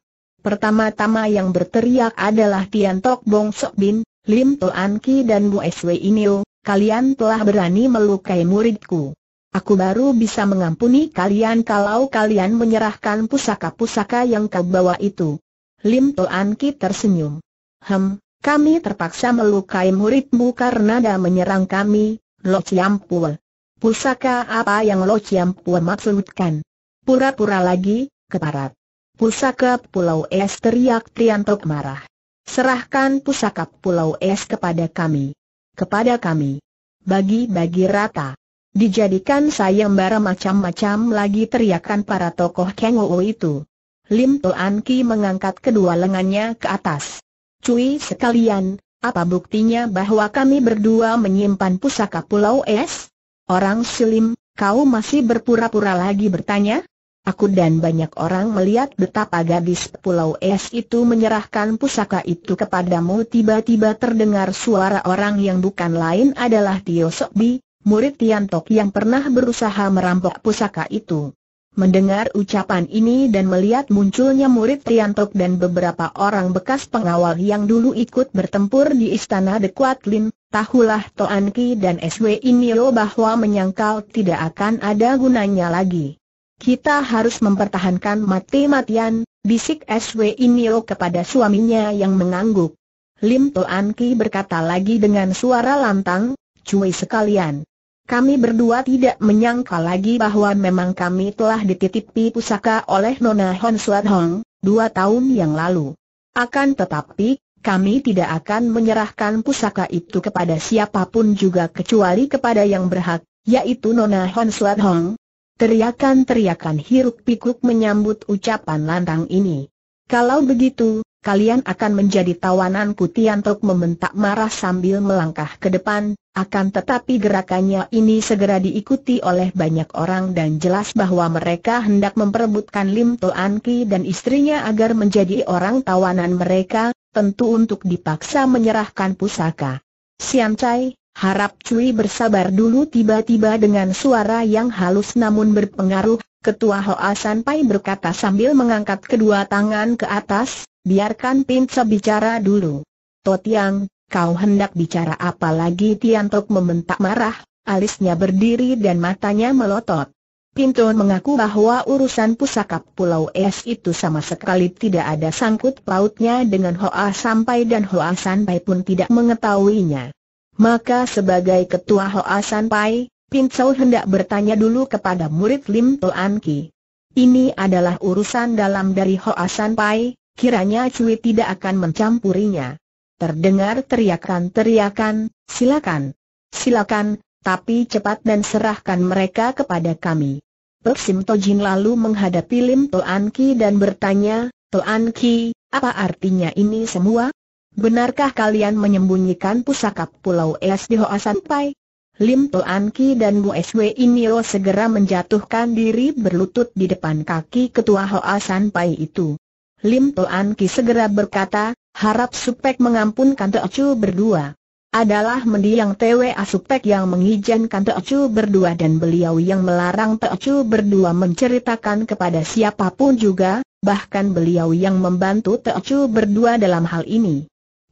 Pertama-tama yang berteriak adalah Tian Tok Bong Sok Bin, Lim An Ki dan Bu Swe Inio, kalian telah berani melukai muridku. Aku baru bisa mengampuni kalian kalau kalian menyerahkan pusaka-pusaka yang kau bawa itu. Lim An Ki tersenyum. Hem, kami terpaksa melukai muridmu karena dah menyerang kami, Lo Pua. Pusaka apa yang Lo Pua maksudkan? Pura-pura lagi, keparat. Pusaka Pulau Es teriak Trianto marah. Serahkan pusaka Pulau Es kepada kami. Kepada kami. Bagi-bagi rata. Dijadikan sayembara macam-macam lagi teriakan para tokoh Kengowo itu. Lim Toan Ki mengangkat kedua lengannya ke atas. Cui sekalian, apa buktinya bahwa kami berdua menyimpan pusaka Pulau Es? Orang Silim, kau masih berpura-pura lagi bertanya? Aku dan banyak orang melihat betapa gadis pulau es itu menyerahkan pusaka itu kepadamu tiba-tiba terdengar suara orang yang bukan lain adalah Tio Bi, murid Tiantok yang pernah berusaha merampok pusaka itu. Mendengar ucapan ini dan melihat munculnya murid Tiantok dan beberapa orang bekas pengawal yang dulu ikut bertempur di istana de Kuat tahulah Toan Ki dan SW Inio bahwa menyangkal tidak akan ada gunanya lagi. Kita harus mempertahankan mati-matian, bisik SW Inio kepada suaminya yang mengangguk. Lim Toan Ki berkata lagi dengan suara lantang, cuy sekalian. Kami berdua tidak menyangka lagi bahwa memang kami telah dititipi pusaka oleh Nona Hon Suat Hong, dua tahun yang lalu. Akan tetapi, kami tidak akan menyerahkan pusaka itu kepada siapapun juga kecuali kepada yang berhak, yaitu Nona Hon Suat Hong, Teriakan-teriakan hiruk-pikuk menyambut ucapan lantang ini. Kalau begitu, kalian akan menjadi tawanan kutian untuk membentak marah sambil melangkah ke depan, akan tetapi gerakannya ini segera diikuti oleh banyak orang dan jelas bahwa mereka hendak memperebutkan Lim Toan Ki dan istrinya agar menjadi orang tawanan mereka, tentu untuk dipaksa menyerahkan pusaka. Siam Chai, Harap Cui bersabar dulu tiba-tiba dengan suara yang halus namun berpengaruh, Ketua Hoa Sanpai berkata sambil mengangkat kedua tangan ke atas, biarkan Pince bicara dulu. Totiang, kau hendak bicara apa lagi Tiantok membentak marah, alisnya berdiri dan matanya melotot. Pintun mengaku bahwa urusan pusaka Pulau Es itu sama sekali tidak ada sangkut pautnya dengan Hoa Sampai dan Hoa Sanpai pun tidak mengetahuinya. Maka sebagai ketua Hoa San Pai, Pin Chau hendak bertanya dulu kepada murid Lim Toan Ki. Ini adalah urusan dalam dari Hoa San Pai, kiranya Cui tidak akan mencampurinya. Terdengar teriakan-teriakan, silakan, silakan, tapi cepat dan serahkan mereka kepada kami. Pek Sim Tojin lalu menghadapi Lim Toan Ki dan bertanya, Toan Ki, apa artinya ini semua? Benarkah kalian menyembunyikan pusaka Pulau Es di Hoa Sampai? Lim Toan Ki dan Bu Sw Inio segera menjatuhkan diri berlutut di depan kaki ketua Hoa Sampai itu. Lim Toan Ki segera berkata, harap Supek mengampunkan Teocu berdua. Adalah mendiang TWA Supek yang mengizinkan Teocu berdua dan beliau yang melarang Teocu berdua menceritakan kepada siapapun juga, bahkan beliau yang membantu Teocu berdua dalam hal ini.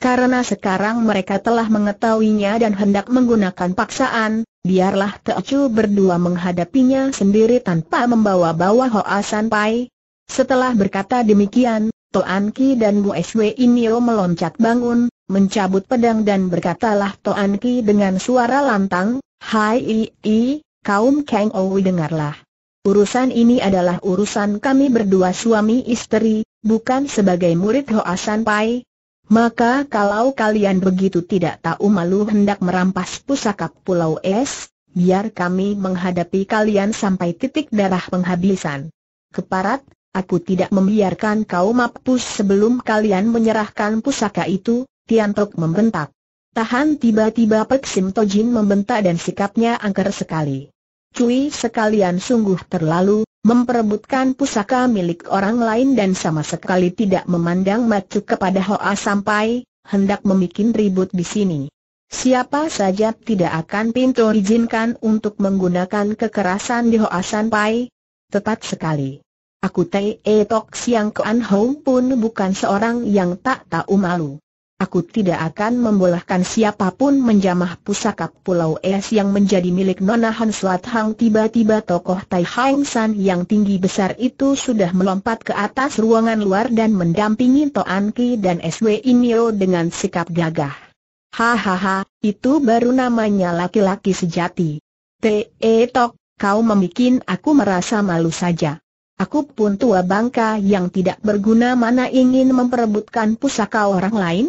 Karena sekarang mereka telah mengetahuinya dan hendak menggunakan paksaan, biarlah Teocu berdua menghadapinya sendiri tanpa membawa-bawa Hoa San Pai. Setelah berkata demikian, Toan Ki dan Bu Sw Inyo meloncat bangun, mencabut pedang dan berkatalah Toan Ki dengan suara lantang, Hai i, i kaum Kang Owi dengarlah. Urusan ini adalah urusan kami berdua suami istri, bukan sebagai murid Hoa San Pai, maka kalau kalian begitu tidak tahu malu hendak merampas pusaka Pulau Es, biar kami menghadapi kalian sampai titik darah penghabisan. Keparat, aku tidak membiarkan kau mapus sebelum kalian menyerahkan pusaka itu, Tian Tiantok membentak. Tahan tiba-tiba Pek Sim Tojin membentak dan sikapnya angker sekali. Cui sekalian sungguh terlalu, memperebutkan pusaka milik orang lain dan sama sekali tidak memandang macu kepada Hoa sampai hendak memikin ribut di sini. Siapa saja tidak akan pintu izinkan untuk menggunakan kekerasan di Hoa Sampai? Tepat sekali. Aku Tei Etok Siang Kuan Hong pun bukan seorang yang tak tahu malu aku tidak akan membolehkan siapapun menjamah pusaka Pulau Es yang menjadi milik Nona Han Suat Hang tiba-tiba tokoh Tai Hang San yang tinggi besar itu sudah melompat ke atas ruangan luar dan mendampingi Toan Ki dan SW Inio dengan sikap gagah. Hahaha, itu baru namanya laki-laki sejati. Te Tok, kau membuat aku merasa malu saja. Aku pun tua bangka yang tidak berguna mana ingin memperebutkan pusaka orang lain?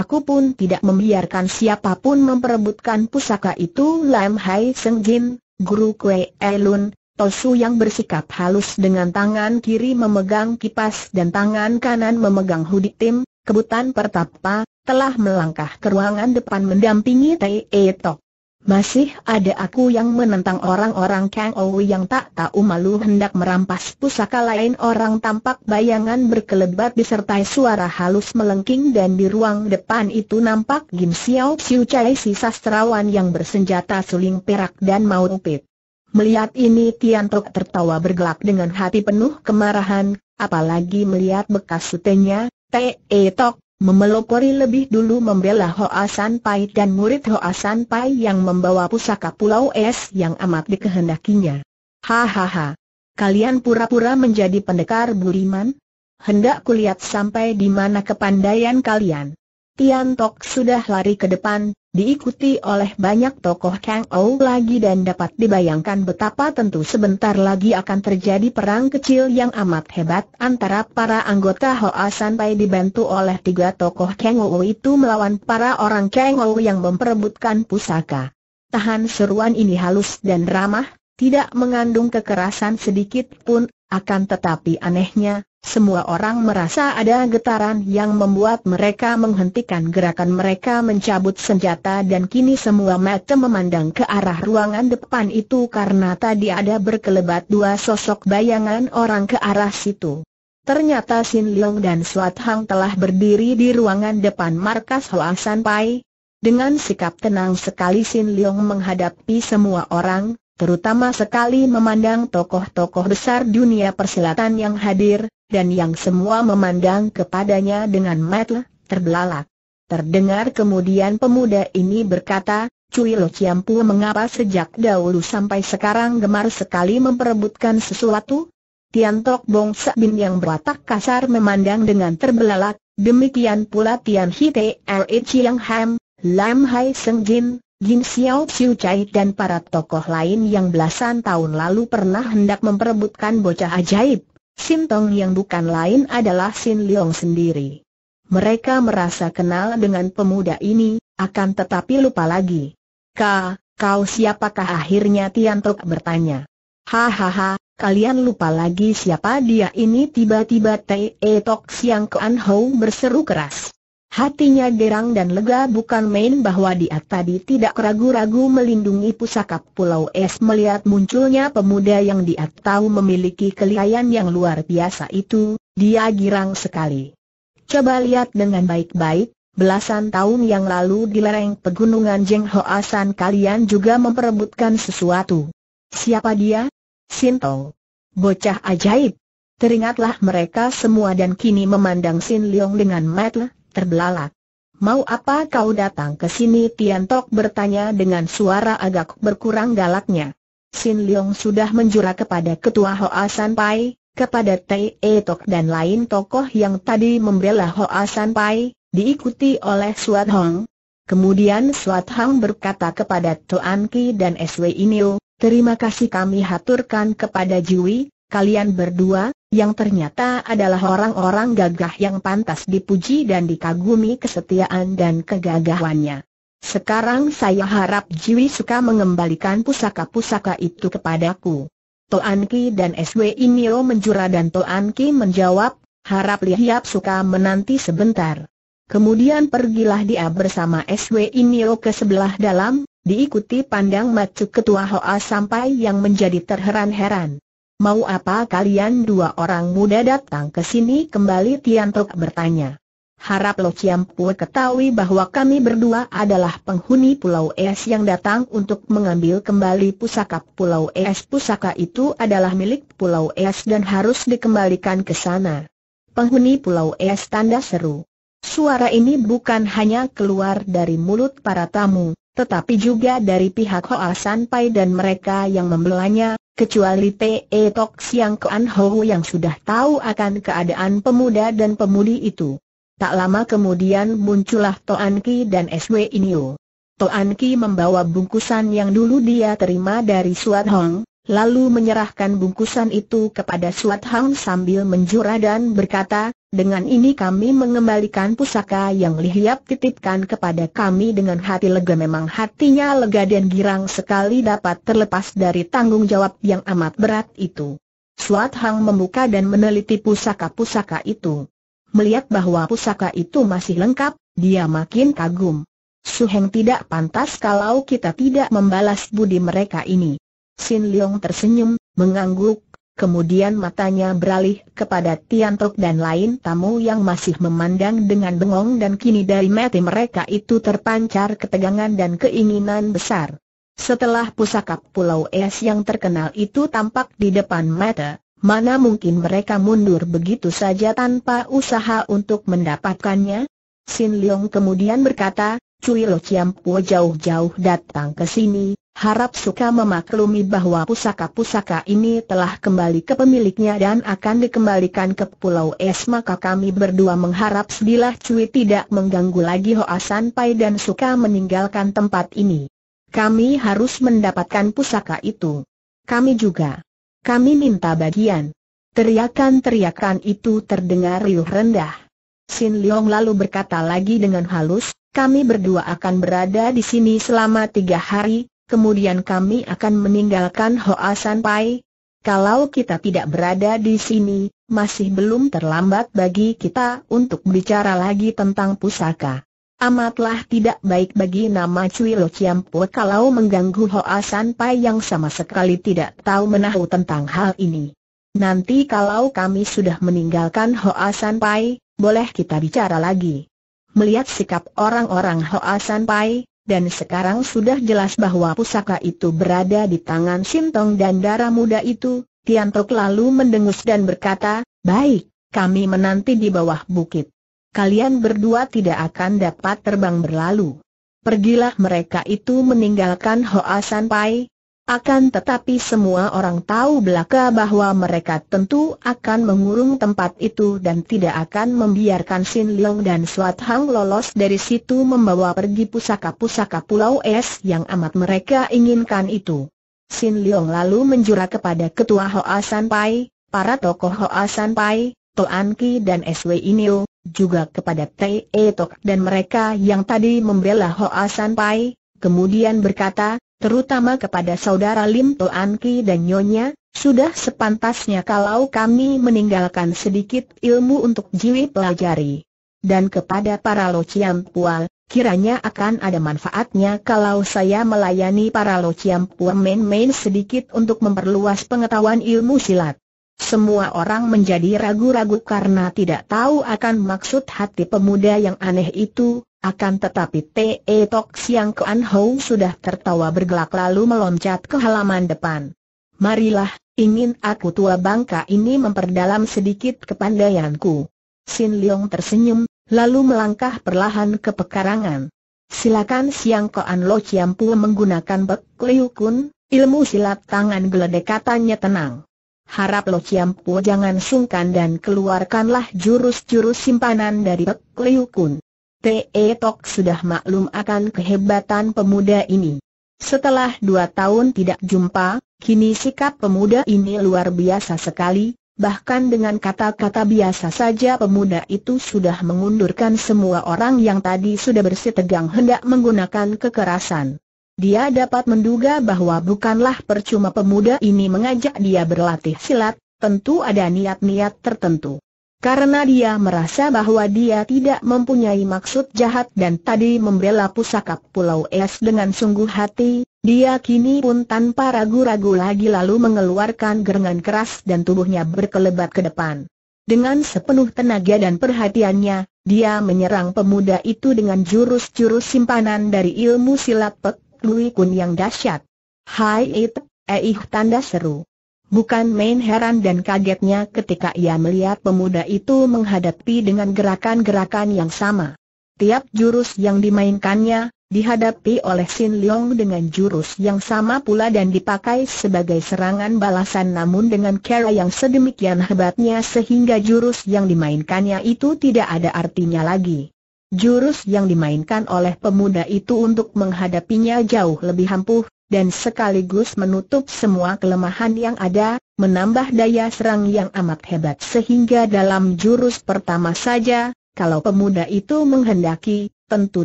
Aku pun tidak membiarkan siapapun memperebutkan pusaka itu Lam Hai Seng Jin, Guru Kue Elun, Tosu yang bersikap halus dengan tangan kiri memegang kipas dan tangan kanan memegang hoodie tim, kebutan pertapa, telah melangkah ke ruangan depan mendampingi Tai E Tok. Masih ada aku yang menentang orang-orang Kang Ou yang tak tahu malu hendak merampas pusaka lain orang tampak bayangan berkelebat disertai suara halus melengking dan di ruang depan itu nampak Gim Xiao Xiu Chai si sastrawan yang bersenjata suling perak dan mau upit. Melihat ini Tian Tok tertawa bergelak dengan hati penuh kemarahan, apalagi melihat bekas sutenya, Te eh, Tok, Memelopori lebih dulu membela Hoasan Pai dan murid Hoasan Pai yang membawa pusaka Pulau Es yang amat dikehendakinya. Hahaha. Kalian pura-pura menjadi pendekar buriman? Hendak kulihat sampai di mana kepandaian kalian. Tian Tok sudah lari ke depan, diikuti oleh banyak tokoh Kang Ou lagi dan dapat dibayangkan betapa tentu sebentar lagi akan terjadi perang kecil yang amat hebat antara para anggota Hoa Sanpai dibantu oleh tiga tokoh Kang Ou itu melawan para orang Kang Ou yang memperebutkan pusaka. Tahan seruan ini halus dan ramah, tidak mengandung kekerasan sedikit pun, akan tetapi anehnya, semua orang merasa ada getaran yang membuat mereka menghentikan gerakan mereka mencabut senjata dan kini semua mata memandang ke arah ruangan depan itu karena tadi ada berkelebat dua sosok bayangan orang ke arah situ. Ternyata Sin Leong dan Suat Hang telah berdiri di ruangan depan markas Hoa San Pai. Dengan sikap tenang sekali Sin Leong menghadapi semua orang, terutama sekali memandang tokoh-tokoh besar dunia persilatan yang hadir, dan yang semua memandang kepadanya dengan mata terbelalak. Terdengar kemudian pemuda ini berkata, Cui Lo Ciampu mengapa sejak dahulu sampai sekarang gemar sekali memperebutkan sesuatu? Tian Tok Bong Bin yang berwatak kasar memandang dengan terbelalak, demikian pula Tian Hite Te Chiang Yang Ham, Lam Hai Seng Jin, Jin Xiao Xiu Chai dan para tokoh lain yang belasan tahun lalu pernah hendak memperebutkan bocah ajaib. Sin Tong yang bukan lain adalah Sin Leong sendiri. Mereka merasa kenal dengan pemuda ini, akan tetapi lupa lagi. Ka, kau siapakah akhirnya Tian Tok bertanya. Hahaha, kalian lupa lagi siapa dia ini tiba-tiba Tee Tok Siang Kuan Hou berseru keras. Hatinya gerang dan lega bukan main bahwa dia tadi tidak ragu-ragu melindungi pusaka Pulau Es melihat munculnya pemuda yang dia tahu memiliki kelihayan yang luar biasa itu, dia girang sekali. Coba lihat dengan baik-baik, belasan tahun yang lalu di lereng pegunungan Jeng Hoasan kalian juga memperebutkan sesuatu. Siapa dia? Sinto. Bocah ajaib. Teringatlah mereka semua dan kini memandang Sin Leong dengan mata terbelalak. Mau apa kau datang ke sini? Tian Tiantok bertanya dengan suara agak berkurang galaknya. Sin Leong sudah menjura kepada ketua Hoa San Pai, kepada E Tok dan lain tokoh yang tadi membela Hoa San Pai, diikuti oleh Suat Hong. Kemudian Suat Hong berkata kepada Toan Ki dan SW Inil, terima kasih kami haturkan kepada Jui, kalian berdua, yang ternyata adalah orang-orang gagah yang pantas dipuji dan dikagumi kesetiaan dan kegagahannya. Sekarang saya harap Jiwi suka mengembalikan pusaka-pusaka itu kepadaku. Toan Ki dan SW Inio menjura dan Toan Ki menjawab, harap Lihiap suka menanti sebentar. Kemudian pergilah dia bersama SW Inio ke sebelah dalam, diikuti pandang macu ketua Hoa sampai yang menjadi terheran-heran. Mau apa kalian dua orang muda datang ke sini kembali Tian Tok bertanya. Harap Lo Chiam Pue ketahui bahwa kami berdua adalah penghuni Pulau Es yang datang untuk mengambil kembali pusaka Pulau Es. Pusaka itu adalah milik Pulau Es dan harus dikembalikan ke sana. Penghuni Pulau Es tanda seru. Suara ini bukan hanya keluar dari mulut para tamu, tetapi juga dari pihak Hoa San Pai dan mereka yang membelanya, kecuali T.E. Tok Siang Kuan Ho yang sudah tahu akan keadaan pemuda dan pemudi itu. Tak lama kemudian muncullah Toan Ki dan S.W. Inyo. Toan Ki membawa bungkusan yang dulu dia terima dari Suat Hong, lalu menyerahkan bungkusan itu kepada Suat Hong sambil menjura dan berkata, dengan ini kami mengembalikan pusaka yang Lihiap titipkan kepada kami dengan hati lega memang hatinya lega dan girang sekali dapat terlepas dari tanggung jawab yang amat berat itu. Suat Hang membuka dan meneliti pusaka-pusaka itu. Melihat bahwa pusaka itu masih lengkap, dia makin kagum. Suheng tidak pantas kalau kita tidak membalas budi mereka ini. Sin Leong tersenyum, mengangguk, kemudian matanya beralih kepada Tiantok dan lain tamu yang masih memandang dengan bengong dan kini dari mata mereka itu terpancar ketegangan dan keinginan besar. Setelah pusaka Pulau Es yang terkenal itu tampak di depan mata, mana mungkin mereka mundur begitu saja tanpa usaha untuk mendapatkannya? Sin Leong kemudian berkata, Cui Lo Chiam Po jauh-jauh datang ke sini, harap suka memaklumi bahwa pusaka-pusaka ini telah kembali ke pemiliknya dan akan dikembalikan ke Pulau Es maka kami berdua mengharap sebilah Cui tidak mengganggu lagi Hoa San Pai dan suka meninggalkan tempat ini. Kami harus mendapatkan pusaka itu. Kami juga. Kami minta bagian. Teriakan-teriakan itu terdengar riuh rendah. Sin Leong lalu berkata lagi dengan halus, kami berdua akan berada di sini selama tiga hari, kemudian kami akan meninggalkan Hoa San Pai. Kalau kita tidak berada di sini, masih belum terlambat bagi kita untuk bicara lagi tentang pusaka. Amatlah tidak baik bagi nama Cui Lo Chiampo kalau mengganggu Hoa San Pai yang sama sekali tidak tahu menahu tentang hal ini. Nanti kalau kami sudah meninggalkan Hoa San Pai, boleh kita bicara lagi melihat sikap orang-orang Hoa Pai, dan sekarang sudah jelas bahwa pusaka itu berada di tangan Sintong dan darah muda itu, Tian Tok lalu mendengus dan berkata, Baik, kami menanti di bawah bukit. Kalian berdua tidak akan dapat terbang berlalu. Pergilah mereka itu meninggalkan Hoa Pai." Akan tetapi semua orang tahu belaka bahwa mereka tentu akan mengurung tempat itu dan tidak akan membiarkan Sin Leong dan Swat Hang lolos dari situ membawa pergi pusaka-pusaka Pulau Es yang amat mereka inginkan itu. Sin Leong lalu menjura kepada Ketua Hoa San Pai, para tokoh Hoa San Pai, Toan Ki dan SW Inio, juga kepada Tei Tok dan mereka yang tadi membela Hoa San Pai, kemudian berkata, terutama kepada saudara Lim To Ki dan Nyonya, sudah sepantasnya kalau kami meninggalkan sedikit ilmu untuk jiwi pelajari. Dan kepada para lociam pual, kiranya akan ada manfaatnya kalau saya melayani para lociam pual main-main sedikit untuk memperluas pengetahuan ilmu silat. Semua orang menjadi ragu-ragu karena tidak tahu akan maksud hati pemuda yang aneh itu, akan tetapi Te Tok Siang Kuan Hou sudah tertawa bergelak lalu meloncat ke halaman depan. Marilah, ingin aku tua bangka ini memperdalam sedikit kepandaianku. Sin Leong tersenyum, lalu melangkah perlahan ke pekarangan. Silakan Siang Kuan Lo Ciampu menggunakan Bek Liu Kun, ilmu silat tangan geledek katanya tenang. Harap Lo Ciampu jangan sungkan dan keluarkanlah jurus-jurus simpanan dari Bek Liu Kun. T.E. Tok sudah maklum akan kehebatan pemuda ini. Setelah dua tahun tidak jumpa, kini sikap pemuda ini luar biasa sekali, bahkan dengan kata-kata biasa saja pemuda itu sudah mengundurkan semua orang yang tadi sudah bersitegang hendak menggunakan kekerasan. Dia dapat menduga bahwa bukanlah percuma pemuda ini mengajak dia berlatih silat, tentu ada niat-niat tertentu. Karena dia merasa bahwa dia tidak mempunyai maksud jahat dan tadi membela pusaka Pulau Es dengan sungguh hati, dia kini pun tanpa ragu-ragu lagi lalu mengeluarkan gerengan keras dan tubuhnya berkelebat ke depan. Dengan sepenuh tenaga dan perhatiannya, dia menyerang pemuda itu dengan jurus-jurus simpanan dari ilmu silat Pek Lui Kun yang dahsyat. Hai it, eih eh, tanda seru. Bukan main heran dan kagetnya ketika ia melihat pemuda itu menghadapi dengan gerakan-gerakan yang sama. Tiap jurus yang dimainkannya, dihadapi oleh Sin Leong dengan jurus yang sama pula dan dipakai sebagai serangan balasan namun dengan cara yang sedemikian hebatnya sehingga jurus yang dimainkannya itu tidak ada artinya lagi. Jurus yang dimainkan oleh pemuda itu untuk menghadapinya jauh lebih ampuh, dan sekaligus menutup semua kelemahan yang ada, menambah daya serang yang amat hebat sehingga dalam jurus pertama saja, kalau pemuda itu menghendaki, tentu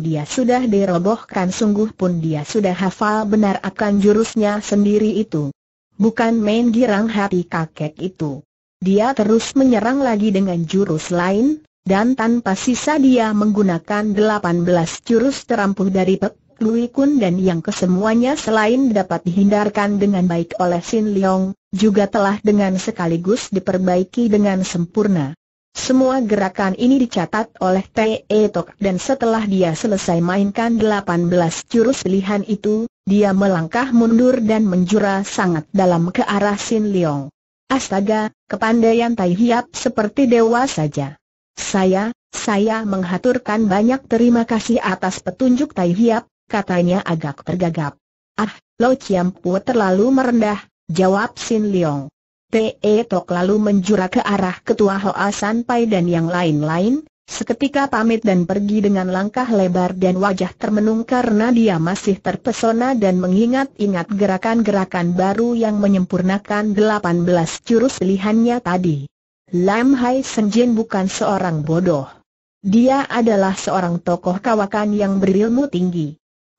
dia sudah dirobohkan sungguh pun dia sudah hafal benar akan jurusnya sendiri itu. Bukan main girang hati kakek itu. Dia terus menyerang lagi dengan jurus lain, dan tanpa sisa dia menggunakan 18 jurus terampuh dari Pek Lui Kun dan yang kesemuanya selain dapat dihindarkan dengan baik oleh Sin Leong, juga telah dengan sekaligus diperbaiki dengan sempurna. Semua gerakan ini dicatat oleh T.E. Tok dan setelah dia selesai mainkan 18 jurus pilihan itu, dia melangkah mundur dan menjura sangat dalam ke arah Sin Leong. Astaga, kepandaian Tai Hiap seperti dewa saja. Saya, saya menghaturkan banyak terima kasih atas petunjuk Tai Hiap, katanya agak tergagap. Ah, Lo Chiam Pu terlalu merendah, jawab Sin Leong. Te Tok lalu menjura ke arah ketua Hoa San Pai dan yang lain-lain, seketika pamit dan pergi dengan langkah lebar dan wajah termenung karena dia masih terpesona dan mengingat-ingat gerakan-gerakan baru yang menyempurnakan 18 jurus pilihannya tadi. Lam Hai Senjin bukan seorang bodoh. Dia adalah seorang tokoh kawakan yang berilmu tinggi.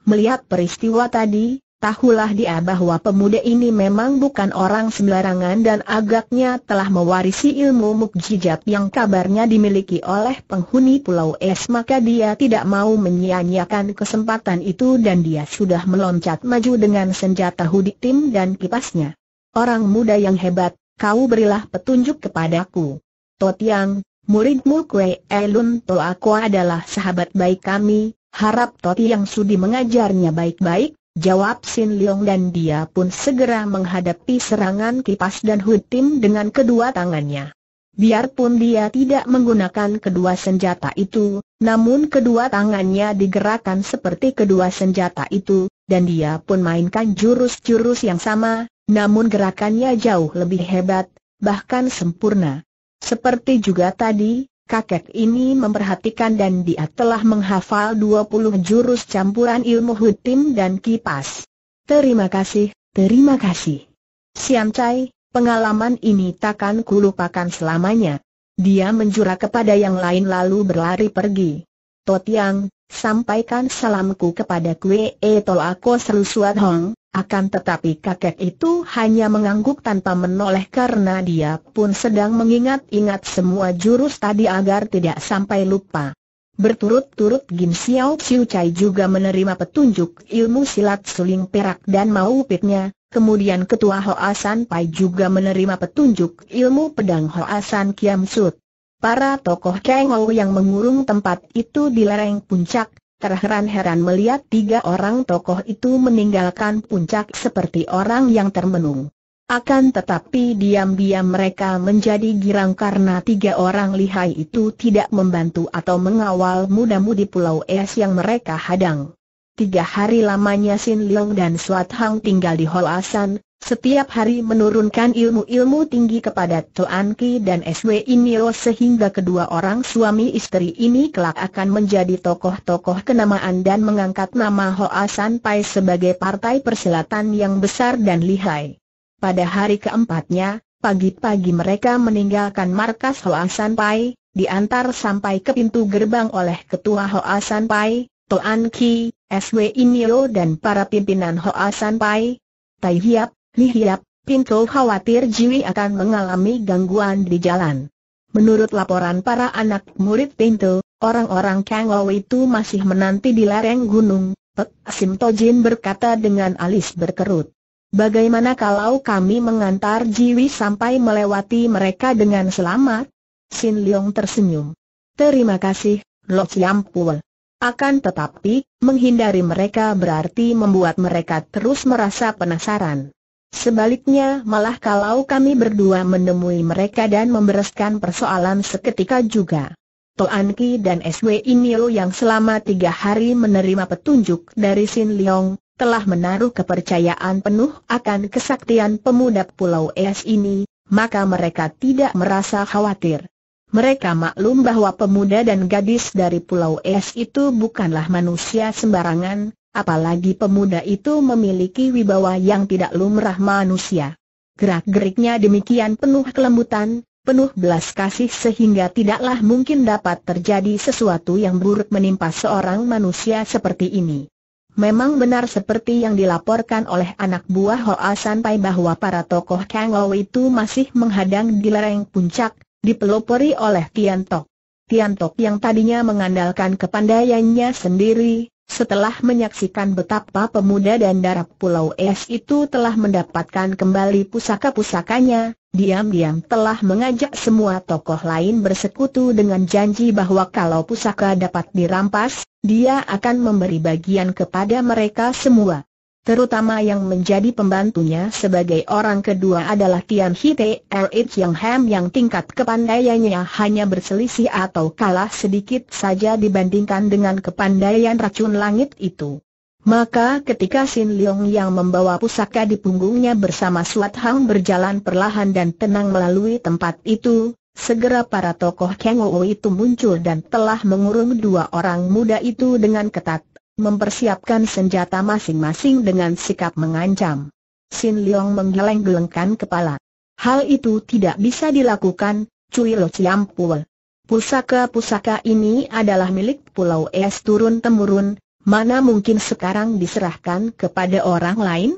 Melihat peristiwa tadi, tahulah dia bahwa pemuda ini memang bukan orang sembarangan dan agaknya telah mewarisi ilmu mukjizat yang kabarnya dimiliki oleh penghuni Pulau Es maka dia tidak mau menyia-nyiakan kesempatan itu dan dia sudah meloncat maju dengan senjata hudi tim dan kipasnya. Orang muda yang hebat, kau berilah petunjuk kepadaku. Totiang, muridmu Kue Elun Toa adalah sahabat baik kami, Harap Toti yang sudi mengajarnya baik-baik, jawab Sin Leong dan dia pun segera menghadapi serangan kipas dan hutim dengan kedua tangannya. Biarpun dia tidak menggunakan kedua senjata itu, namun kedua tangannya digerakkan seperti kedua senjata itu, dan dia pun mainkan jurus-jurus yang sama, namun gerakannya jauh lebih hebat, bahkan sempurna. Seperti juga tadi, kakek ini memperhatikan dan dia telah menghafal 20 jurus campuran ilmu hutim dan kipas. Terima kasih, terima kasih. Siam Chai, pengalaman ini takkan kulupakan selamanya. Dia menjura kepada yang lain lalu berlari pergi. Totiang, Sampaikan salamku kepada Kue Eto Ako seru Suat Hong, akan tetapi kakek itu hanya mengangguk tanpa menoleh karena dia pun sedang mengingat-ingat semua jurus tadi agar tidak sampai lupa. Berturut-turut Gim Xiao Siu Chai juga menerima petunjuk ilmu silat suling perak dan upitnya, kemudian ketua Hoa San Pai juga menerima petunjuk ilmu pedang Hoa San Kiam Sut. Para tokoh Kengou yang mengurung tempat itu di lereng puncak, terheran-heran melihat tiga orang tokoh itu meninggalkan puncak seperti orang yang termenung. Akan tetapi diam-diam mereka menjadi girang karena tiga orang lihai itu tidak membantu atau mengawal muda-mudi pulau es yang mereka hadang. Tiga hari lamanya Sin Leong dan Suat Hang tinggal di Holasan, setiap hari menurunkan ilmu-ilmu tinggi kepada Toan Ki dan SW Inio sehingga kedua orang suami istri ini kelak akan menjadi tokoh-tokoh kenamaan dan mengangkat nama Hoa San Pai sebagai partai persilatan yang besar dan lihai. Pada hari keempatnya, pagi-pagi mereka meninggalkan markas Hoa San Pai, diantar sampai ke pintu gerbang oleh ketua Hoa San Pai, Toan Ki, SW Inio dan para pimpinan Hoa San Pai. Tai Hiap, Lihiap, Pinto khawatir Jiwi akan mengalami gangguan di jalan. Menurut laporan para anak murid Pinto, orang-orang Kangou itu masih menanti di lereng gunung. Pek Asim Tojin berkata dengan alis berkerut. Bagaimana kalau kami mengantar Jiwi sampai melewati mereka dengan selamat? Sin Leong tersenyum. Terima kasih, Lo Chiam Pul. Akan tetapi, menghindari mereka berarti membuat mereka terus merasa penasaran. Sebaliknya malah kalau kami berdua menemui mereka dan membereskan persoalan seketika juga. Toan Ki dan SW Inio yang selama tiga hari menerima petunjuk dari Sin Leong, telah menaruh kepercayaan penuh akan kesaktian pemuda Pulau Es ini, maka mereka tidak merasa khawatir. Mereka maklum bahwa pemuda dan gadis dari Pulau Es itu bukanlah manusia sembarangan, apalagi pemuda itu memiliki wibawa yang tidak lumrah manusia. Gerak-geriknya demikian penuh kelembutan, penuh belas kasih sehingga tidaklah mungkin dapat terjadi sesuatu yang buruk menimpa seorang manusia seperti ini. Memang benar seperti yang dilaporkan oleh anak buah Hoa Sanpai bahwa para tokoh Kang Lo itu masih menghadang di lereng puncak, dipelopori oleh Tian Tok. Tian Tok yang tadinya mengandalkan kepandaiannya sendiri, setelah menyaksikan betapa pemuda dan darah Pulau Es itu telah mendapatkan kembali pusaka-pusakanya, diam-diam telah mengajak semua tokoh lain bersekutu dengan janji bahwa kalau pusaka dapat dirampas, dia akan memberi bagian kepada mereka semua. Terutama yang menjadi pembantunya sebagai orang kedua adalah Tian Hite Erich Yang Ham yang tingkat kepandaiannya hanya berselisih atau kalah sedikit saja dibandingkan dengan kepandaian racun langit itu. Maka ketika Sin Leong yang membawa pusaka di punggungnya bersama Suat Hang berjalan perlahan dan tenang melalui tempat itu, segera para tokoh Kang itu muncul dan telah mengurung dua orang muda itu dengan ketat mempersiapkan senjata masing-masing dengan sikap mengancam. Sin Leong menggeleng-gelengkan kepala. Hal itu tidak bisa dilakukan, Cui Lo Chiam Pul. Pusaka-pusaka ini adalah milik Pulau Es turun-temurun, mana mungkin sekarang diserahkan kepada orang lain?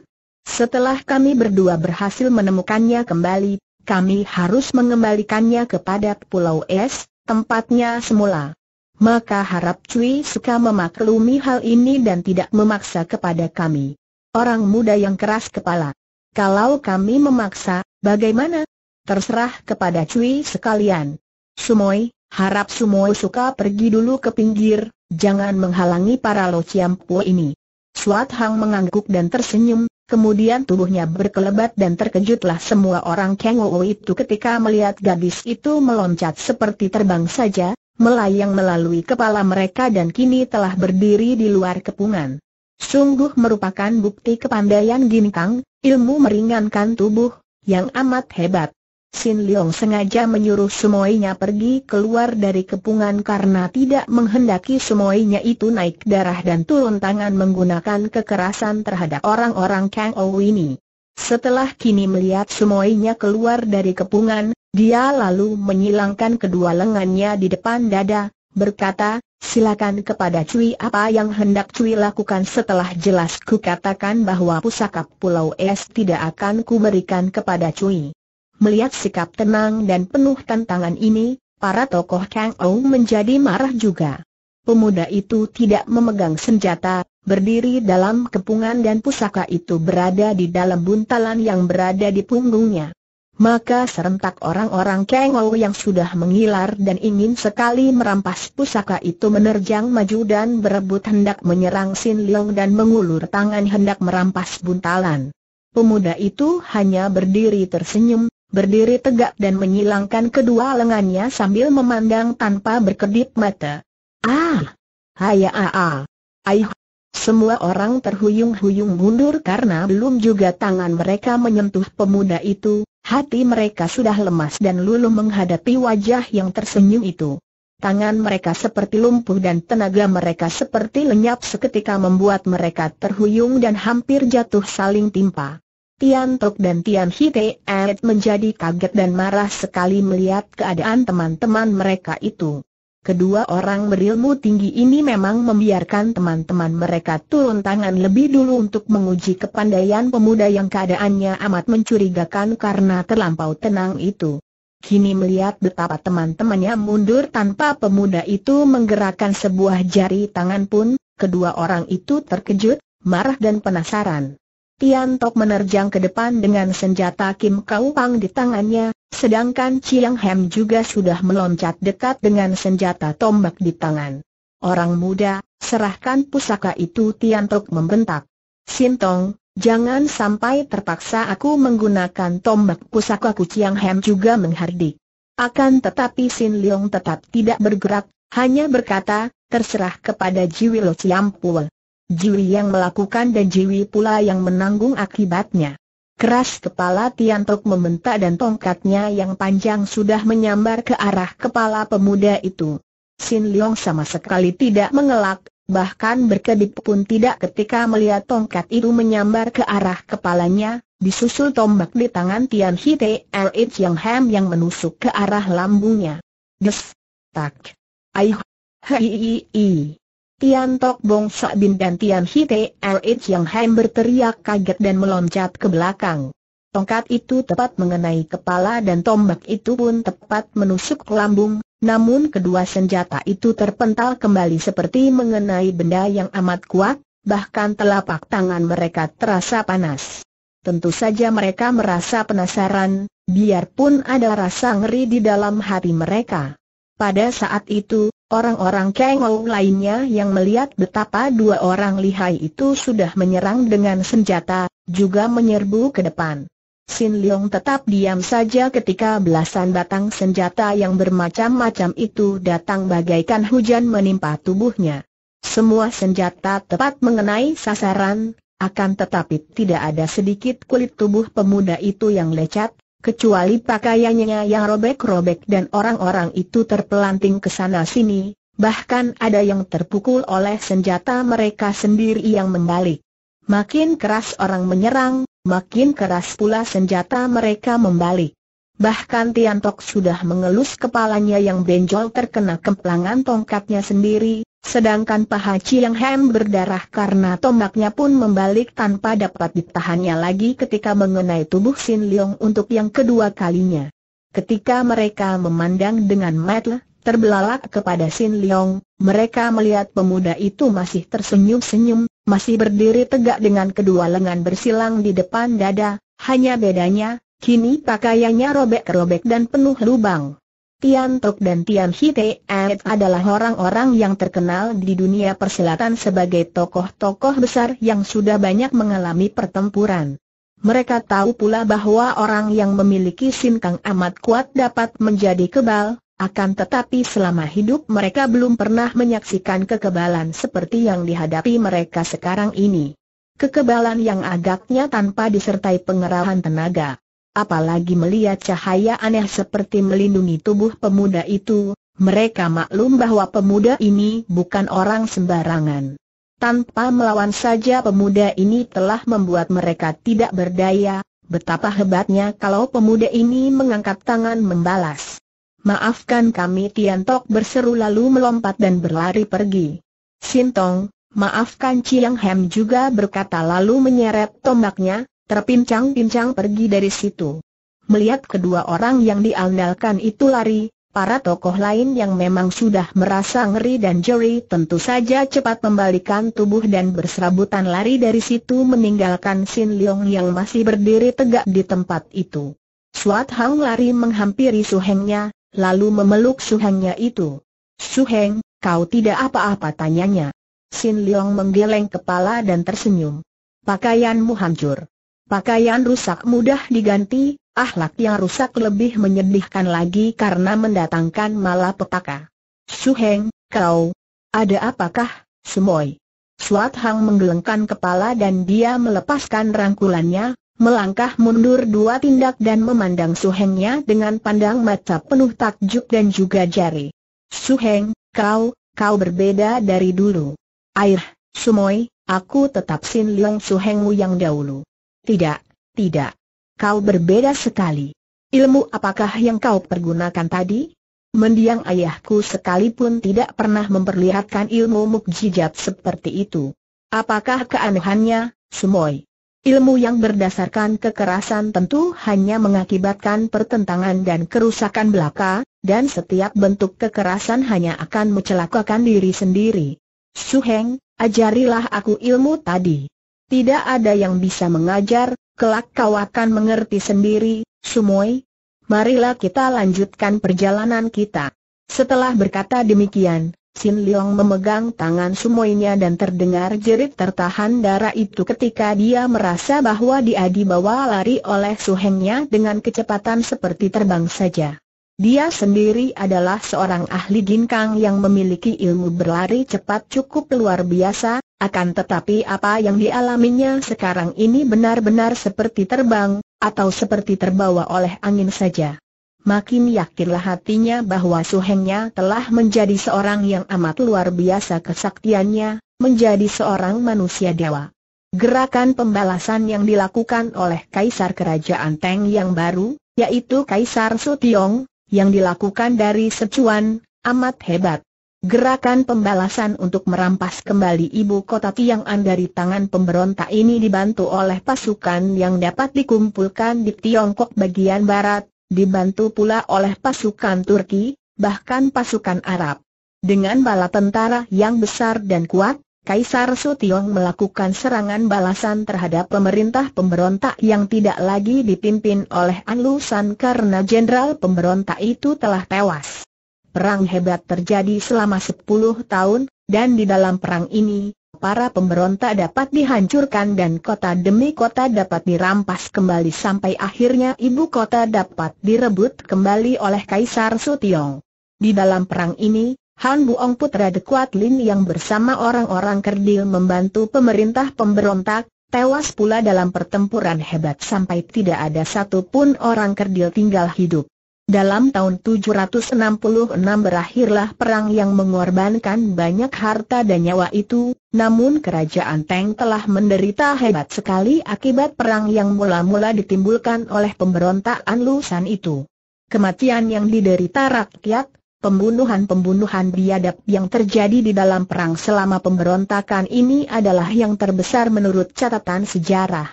Setelah kami berdua berhasil menemukannya kembali, kami harus mengembalikannya kepada Pulau Es, tempatnya semula maka harap Cui suka memaklumi hal ini dan tidak memaksa kepada kami. Orang muda yang keras kepala. Kalau kami memaksa, bagaimana? Terserah kepada Cui sekalian. Sumoi, harap Sumoi suka pergi dulu ke pinggir, jangan menghalangi para lo ciampu ini. Suat Hang mengangguk dan tersenyum, Kemudian tubuhnya berkelebat dan terkejutlah semua orang Kengowo itu ketika melihat gadis itu meloncat seperti terbang saja, melayang melalui kepala mereka dan kini telah berdiri di luar kepungan. Sungguh merupakan bukti kepandaian Ginkang, ilmu meringankan tubuh, yang amat hebat. Sin Leong sengaja menyuruh semuanya pergi keluar dari kepungan karena tidak menghendaki semuanya itu naik darah dan turun tangan menggunakan kekerasan terhadap orang-orang Kang Ou ini. Setelah kini melihat semuanya keluar dari kepungan, dia lalu menyilangkan kedua lengannya di depan dada, berkata, silakan kepada Cui apa yang hendak Cui lakukan setelah jelas ku katakan bahwa pusaka Pulau Es tidak akan ku berikan kepada Cui. Melihat sikap tenang dan penuh tantangan ini, para tokoh Kang Ou menjadi marah juga. Pemuda itu tidak memegang senjata, berdiri dalam kepungan dan pusaka itu berada di dalam buntalan yang berada di punggungnya maka serentak orang-orang Kengou yang sudah mengilar dan ingin sekali merampas pusaka itu menerjang maju dan berebut hendak menyerang Sin Leong dan mengulur tangan hendak merampas buntalan. Pemuda itu hanya berdiri tersenyum, berdiri tegak dan menyilangkan kedua lengannya sambil memandang tanpa berkedip mata. Ah! Hai aa! Ah, Aih! Ah. Semua orang terhuyung-huyung mundur karena belum juga tangan mereka menyentuh pemuda itu, Hati mereka sudah lemas dan luluh menghadapi wajah yang tersenyum itu. Tangan mereka seperti lumpuh dan tenaga mereka seperti lenyap seketika membuat mereka terhuyung dan hampir jatuh saling timpa. Tian Tok dan Tian Hite menjadi kaget dan marah sekali melihat keadaan teman-teman mereka itu. Kedua orang berilmu tinggi ini memang membiarkan teman-teman mereka turun tangan lebih dulu untuk menguji kepandaian pemuda yang keadaannya amat mencurigakan karena terlampau tenang itu. Kini melihat betapa teman-temannya mundur tanpa pemuda itu menggerakkan sebuah jari tangan pun, kedua orang itu terkejut, marah dan penasaran. Tian Tok menerjang ke depan dengan senjata Kim Kau Pang di tangannya, Sedangkan Chiang Hem juga sudah meloncat dekat dengan senjata tombak di tangan. Orang muda, serahkan pusaka itu Tian Tiantok membentak. Sintong, jangan sampai terpaksa aku menggunakan tombak pusakaku Chiang Hem juga menghardik. Akan tetapi Sin Leong tetap tidak bergerak, hanya berkata, terserah kepada Jiwi Lo Chiang Pul. Jiwi yang melakukan dan Jiwi pula yang menanggung akibatnya. Keras kepala Tiantok membentak dan tongkatnya yang panjang sudah menyambar ke arah kepala pemuda itu. Sin Leong sama sekali tidak mengelak, bahkan berkedip pun tidak ketika melihat tongkat itu menyambar ke arah kepalanya, disusul tombak di tangan Tian Hite Lh yang Ham yang menusuk ke arah lambungnya. Des! Tak! Aih! Hei! Tian Tok Bong Sak Bin dan Tian Hite Rh yang Haim berteriak kaget dan meloncat ke belakang. Tongkat itu tepat mengenai kepala dan tombak itu pun tepat menusuk lambung, namun kedua senjata itu terpental kembali seperti mengenai benda yang amat kuat, bahkan telapak tangan mereka terasa panas. Tentu saja mereka merasa penasaran, biarpun ada rasa ngeri di dalam hati mereka. Pada saat itu, orang-orang Kang Ou lainnya yang melihat betapa dua orang lihai itu sudah menyerang dengan senjata, juga menyerbu ke depan. Sin Leong tetap diam saja ketika belasan batang senjata yang bermacam-macam itu datang bagaikan hujan menimpa tubuhnya. Semua senjata tepat mengenai sasaran, akan tetapi tidak ada sedikit kulit tubuh pemuda itu yang lecet, Kecuali pakaiannya yang robek-robek dan orang-orang itu terpelanting ke sana sini, bahkan ada yang terpukul oleh senjata mereka sendiri yang membalik. Makin keras orang menyerang, makin keras pula senjata mereka membalik. Bahkan Tian Tiantok sudah mengelus kepalanya yang benjol terkena kemplangan tongkatnya sendiri, sedangkan paha Chiang Hem berdarah karena tombaknya pun membalik tanpa dapat ditahannya lagi ketika mengenai tubuh Sin Leong untuk yang kedua kalinya. Ketika mereka memandang dengan mata terbelalak kepada Sin Leong, mereka melihat pemuda itu masih tersenyum-senyum, masih berdiri tegak dengan kedua lengan bersilang di depan dada, hanya bedanya, Kini pakaiannya robek-robek dan penuh lubang. Tian Tok dan Tian Hite Ed adalah orang-orang yang terkenal di dunia persilatan sebagai tokoh-tokoh besar yang sudah banyak mengalami pertempuran. Mereka tahu pula bahwa orang yang memiliki sinkang amat kuat dapat menjadi kebal, akan tetapi selama hidup mereka belum pernah menyaksikan kekebalan seperti yang dihadapi mereka sekarang ini. Kekebalan yang agaknya tanpa disertai pengerahan tenaga apalagi melihat cahaya aneh seperti melindungi tubuh pemuda itu, mereka maklum bahwa pemuda ini bukan orang sembarangan. Tanpa melawan saja pemuda ini telah membuat mereka tidak berdaya, betapa hebatnya kalau pemuda ini mengangkat tangan membalas. Maafkan kami Tiantok berseru lalu melompat dan berlari pergi. Sintong, maafkan Chiang Hem juga berkata lalu menyeret tombaknya, terpincang-pincang pergi dari situ. Melihat kedua orang yang diandalkan itu lari, para tokoh lain yang memang sudah merasa ngeri dan jeri tentu saja cepat membalikan tubuh dan berserabutan lari dari situ meninggalkan Sin Leong yang masih berdiri tegak di tempat itu. Suat Hang lari menghampiri Hengnya, lalu memeluk Su Hengnya itu. Su Heng, kau tidak apa-apa tanyanya. Sin Leong menggeleng kepala dan tersenyum. Pakaianmu hancur. Pakaian rusak mudah diganti, akhlak yang rusak lebih menyedihkan lagi karena mendatangkan malapetaka. Suheng, kau, ada apakah, Sumoy? Suat Hang menggelengkan kepala dan dia melepaskan rangkulannya, melangkah mundur dua tindak dan memandang Suhengnya dengan pandang mata penuh takjub dan juga jari. Suheng, kau, kau berbeda dari dulu. Air, Sumoy, aku tetap Sin Leong Suhengmu yang dahulu. Tidak, tidak. Kau berbeda sekali. Ilmu apakah yang kau pergunakan tadi? Mendiang ayahku sekalipun tidak pernah memperlihatkan ilmu mukjizat seperti itu. Apakah keanehannya, Sumoy? Ilmu yang berdasarkan kekerasan tentu hanya mengakibatkan pertentangan dan kerusakan belaka, dan setiap bentuk kekerasan hanya akan mencelakakan diri sendiri. Suheng, ajarilah aku ilmu tadi. Tidak ada yang bisa mengajar, kelak kau akan mengerti sendiri, Sumoi. Marilah kita lanjutkan perjalanan kita. Setelah berkata demikian, Sin Leong memegang tangan Sumoinya dan terdengar jerit tertahan darah itu ketika dia merasa bahwa dia dibawa lari oleh suhengnya dengan kecepatan seperti terbang saja. Dia sendiri adalah seorang ahli ginkang yang memiliki ilmu berlari cepat cukup luar biasa, akan tetapi apa yang dialaminya sekarang ini benar-benar seperti terbang, atau seperti terbawa oleh angin saja. Makin yakinlah hatinya bahwa suhengnya telah menjadi seorang yang amat luar biasa kesaktiannya, menjadi seorang manusia dewa. Gerakan pembalasan yang dilakukan oleh Kaisar Kerajaan Teng yang baru, yaitu Kaisar Sutiong, yang dilakukan dari secuan, amat hebat. Gerakan pembalasan untuk merampas kembali ibu kota Tiang'an dari tangan pemberontak ini dibantu oleh pasukan yang dapat dikumpulkan di Tiongkok bagian barat, dibantu pula oleh pasukan Turki, bahkan pasukan Arab. Dengan bala tentara yang besar dan kuat, Kaisar Sutiong melakukan serangan balasan terhadap pemerintah pemberontak yang tidak lagi dipimpin oleh An San karena jenderal pemberontak itu telah tewas. Perang hebat terjadi selama 10 tahun, dan di dalam perang ini, para pemberontak dapat dihancurkan dan kota demi kota dapat dirampas kembali sampai akhirnya ibu kota dapat direbut kembali oleh Kaisar Sutiong. Di dalam perang ini, Han Buong putra The Lin yang bersama orang-orang kerdil membantu pemerintah pemberontak, tewas pula dalam pertempuran hebat sampai tidak ada satu pun orang kerdil tinggal hidup. Dalam tahun 766 berakhirlah perang yang mengorbankan banyak harta dan nyawa itu, namun kerajaan Teng telah menderita hebat sekali akibat perang yang mula-mula ditimbulkan oleh pemberontakan Lusan itu. Kematian yang diderita rakyat, Pembunuhan-pembunuhan biadab yang terjadi di dalam perang selama pemberontakan ini adalah yang terbesar menurut catatan sejarah.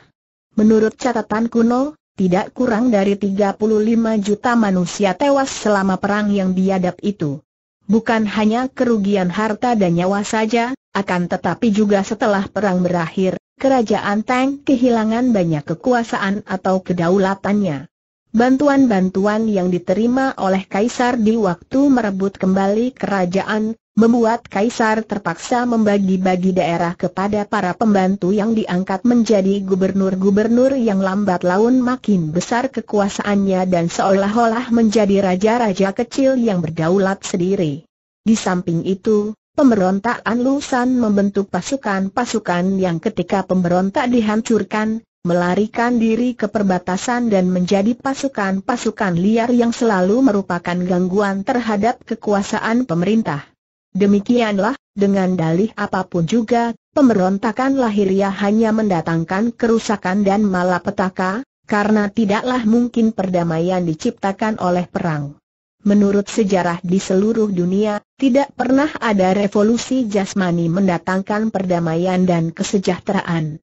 Menurut catatan kuno, tidak kurang dari 35 juta manusia tewas selama perang yang biadab itu. Bukan hanya kerugian harta dan nyawa saja, akan tetapi juga setelah perang berakhir, kerajaan Tang kehilangan banyak kekuasaan atau kedaulatannya. Bantuan-bantuan yang diterima oleh Kaisar di waktu merebut kembali kerajaan, membuat Kaisar terpaksa membagi-bagi daerah kepada para pembantu yang diangkat menjadi gubernur-gubernur yang lambat laun makin besar kekuasaannya dan seolah-olah menjadi raja-raja kecil yang berdaulat sendiri. Di samping itu, pemberontak lusan membentuk pasukan-pasukan yang ketika pemberontak dihancurkan, melarikan diri ke perbatasan dan menjadi pasukan-pasukan liar yang selalu merupakan gangguan terhadap kekuasaan pemerintah. Demikianlah, dengan dalih apapun juga, pemberontakan lahiriah hanya mendatangkan kerusakan dan malapetaka, karena tidaklah mungkin perdamaian diciptakan oleh perang. Menurut sejarah di seluruh dunia, tidak pernah ada revolusi jasmani mendatangkan perdamaian dan kesejahteraan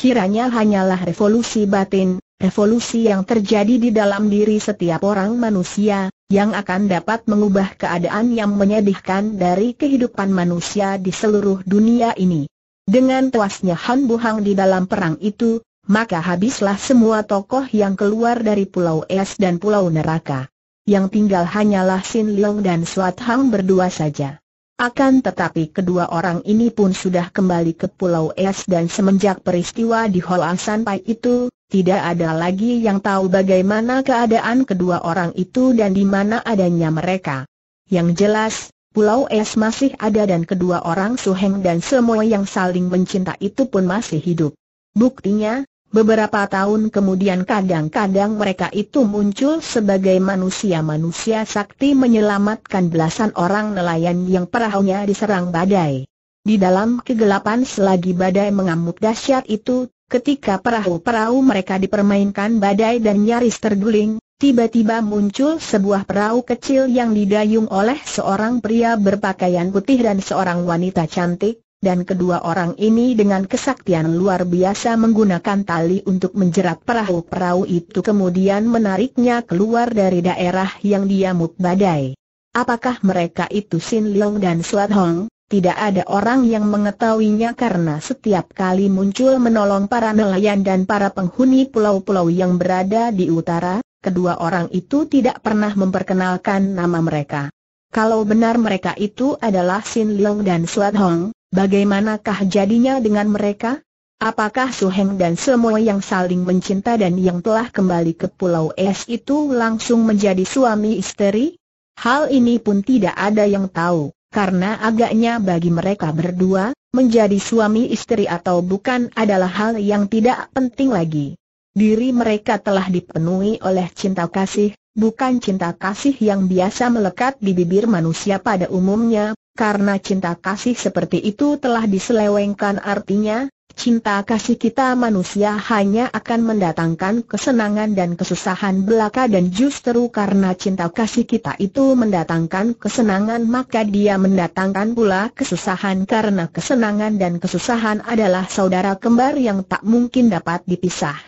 kiranya hanyalah revolusi batin, revolusi yang terjadi di dalam diri setiap orang manusia, yang akan dapat mengubah keadaan yang menyedihkan dari kehidupan manusia di seluruh dunia ini. Dengan tewasnya Han Bu Hang di dalam perang itu, maka habislah semua tokoh yang keluar dari Pulau Es dan Pulau Neraka. Yang tinggal hanyalah Sin Leong dan Suat Hang berdua saja. Akan tetapi kedua orang ini pun sudah kembali ke Pulau Es dan semenjak peristiwa di Hoang Sanpai itu, tidak ada lagi yang tahu bagaimana keadaan kedua orang itu dan di mana adanya mereka. Yang jelas, Pulau Es masih ada dan kedua orang Suheng dan semua yang saling mencinta itu pun masih hidup. Buktinya, Beberapa tahun kemudian kadang-kadang mereka itu muncul sebagai manusia-manusia sakti menyelamatkan belasan orang nelayan yang perahunya diserang badai. Di dalam kegelapan selagi badai mengamuk dahsyat itu, ketika perahu-perahu mereka dipermainkan badai dan nyaris terguling, tiba-tiba muncul sebuah perahu kecil yang didayung oleh seorang pria berpakaian putih dan seorang wanita cantik, dan kedua orang ini dengan kesaktian luar biasa menggunakan tali untuk menjerat perahu-perahu itu kemudian menariknya keluar dari daerah yang diamuk badai. Apakah mereka itu Sin Leong dan Suat Hong? Tidak ada orang yang mengetahuinya karena setiap kali muncul menolong para nelayan dan para penghuni pulau-pulau yang berada di utara, kedua orang itu tidak pernah memperkenalkan nama mereka. Kalau benar mereka itu adalah Sin Leong dan Suat Hong, Bagaimanakah jadinya dengan mereka? Apakah Su Heng dan semua yang saling mencinta dan yang telah kembali ke Pulau Es itu langsung menjadi suami istri? Hal ini pun tidak ada yang tahu, karena agaknya bagi mereka berdua, menjadi suami istri atau bukan adalah hal yang tidak penting lagi. Diri mereka telah dipenuhi oleh cinta kasih, bukan cinta kasih yang biasa melekat di bibir manusia pada umumnya, karena cinta kasih seperti itu telah diselewengkan artinya, cinta kasih kita manusia hanya akan mendatangkan kesenangan dan kesusahan belaka dan justru karena cinta kasih kita itu mendatangkan kesenangan maka dia mendatangkan pula kesusahan karena kesenangan dan kesusahan adalah saudara kembar yang tak mungkin dapat dipisah.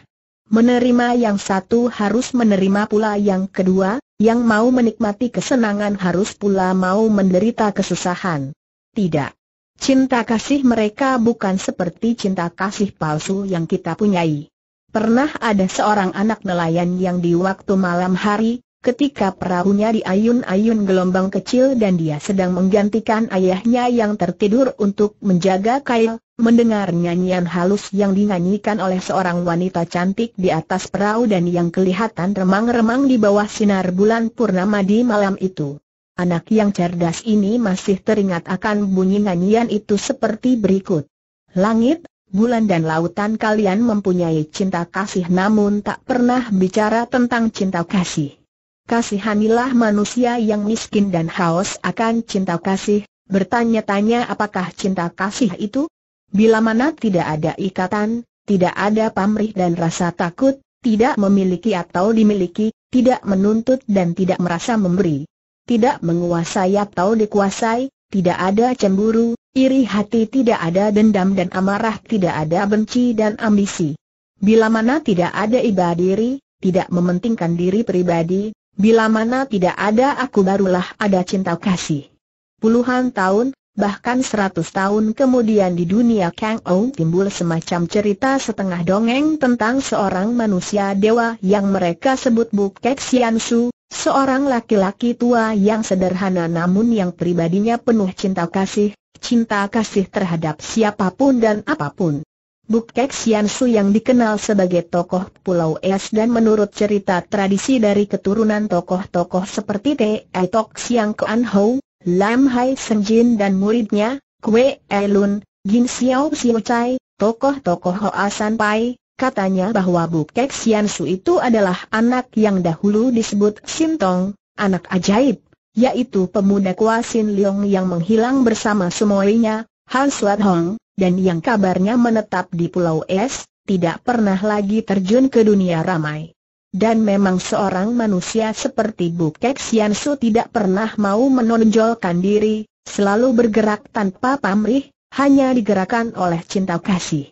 Menerima yang satu harus menerima pula yang kedua, yang mau menikmati kesenangan harus pula mau menderita kesusahan. Tidak. Cinta kasih mereka bukan seperti cinta kasih palsu yang kita punyai. Pernah ada seorang anak nelayan yang di waktu malam hari, Ketika perahunya diayun-ayun gelombang kecil dan dia sedang menggantikan ayahnya yang tertidur untuk menjaga kail, mendengar nyanyian halus yang dinyanyikan oleh seorang wanita cantik di atas perahu dan yang kelihatan remang-remang di bawah sinar bulan purnama di malam itu. Anak yang cerdas ini masih teringat akan bunyi nyanyian itu seperti berikut. Langit, bulan dan lautan kalian mempunyai cinta kasih namun tak pernah bicara tentang cinta kasih kasihanilah manusia yang miskin dan haus akan cinta kasih, bertanya-tanya apakah cinta kasih itu? Bila mana tidak ada ikatan, tidak ada pamrih dan rasa takut, tidak memiliki atau dimiliki, tidak menuntut dan tidak merasa memberi. Tidak menguasai atau dikuasai, tidak ada cemburu, iri hati tidak ada dendam dan amarah tidak ada benci dan ambisi. Bila mana tidak ada iba diri, tidak mementingkan diri pribadi, Bila mana tidak ada aku barulah ada cinta kasih. Puluhan tahun, bahkan seratus tahun kemudian di dunia Kang Ou timbul semacam cerita setengah dongeng tentang seorang manusia dewa yang mereka sebut Bukek Xian Su, seorang laki-laki tua yang sederhana namun yang pribadinya penuh cinta kasih, cinta kasih terhadap siapapun dan apapun. Bukek Su yang dikenal sebagai tokoh Pulau Es dan menurut cerita tradisi dari keturunan tokoh-tokoh seperti Te Tok Siang Kuan Hou, Lam Hai Senjin dan muridnya, Kwe Elun, Jin Xiao Xiu Chai, tokoh-tokoh Hoa San Pai, katanya bahwa Bukek Su itu adalah anak yang dahulu disebut Tong, anak ajaib, yaitu pemuda Kuasin Leong yang menghilang bersama semuanya, Han Suat Hong, dan yang kabarnya menetap di Pulau Es, tidak pernah lagi terjun ke dunia ramai. Dan memang seorang manusia seperti Bu Kek Sian Su tidak pernah mau menonjolkan diri, selalu bergerak tanpa pamrih, hanya digerakkan oleh cinta kasih.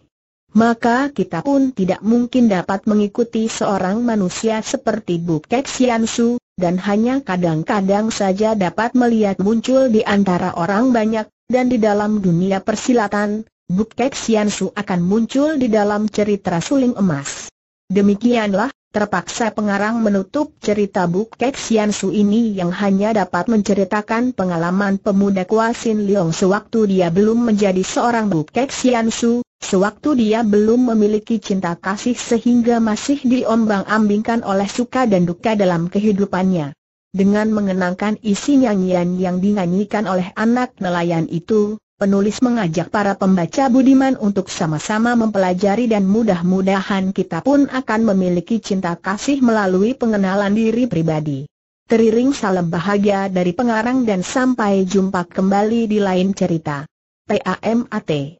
Maka kita pun tidak mungkin dapat mengikuti seorang manusia seperti Bu Kek Sian Su dan hanya kadang-kadang saja dapat melihat muncul di antara orang banyak, dan di dalam dunia persilatan, Buk Sian Su akan muncul di dalam cerita suling emas. Demikianlah, terpaksa pengarang menutup cerita Buk Sian Su ini yang hanya dapat menceritakan pengalaman pemuda Kuasin Leong sewaktu dia belum menjadi seorang Buk Sian Su, Sewaktu dia belum memiliki cinta kasih sehingga masih diombang-ambingkan oleh suka dan duka dalam kehidupannya. Dengan mengenangkan isi nyanyian yang dinyanyikan oleh anak nelayan itu, penulis mengajak para pembaca budiman untuk sama-sama mempelajari dan mudah-mudahan kita pun akan memiliki cinta kasih melalui pengenalan diri pribadi. Teriring salam bahagia dari pengarang dan sampai jumpa kembali di lain cerita. PAMAT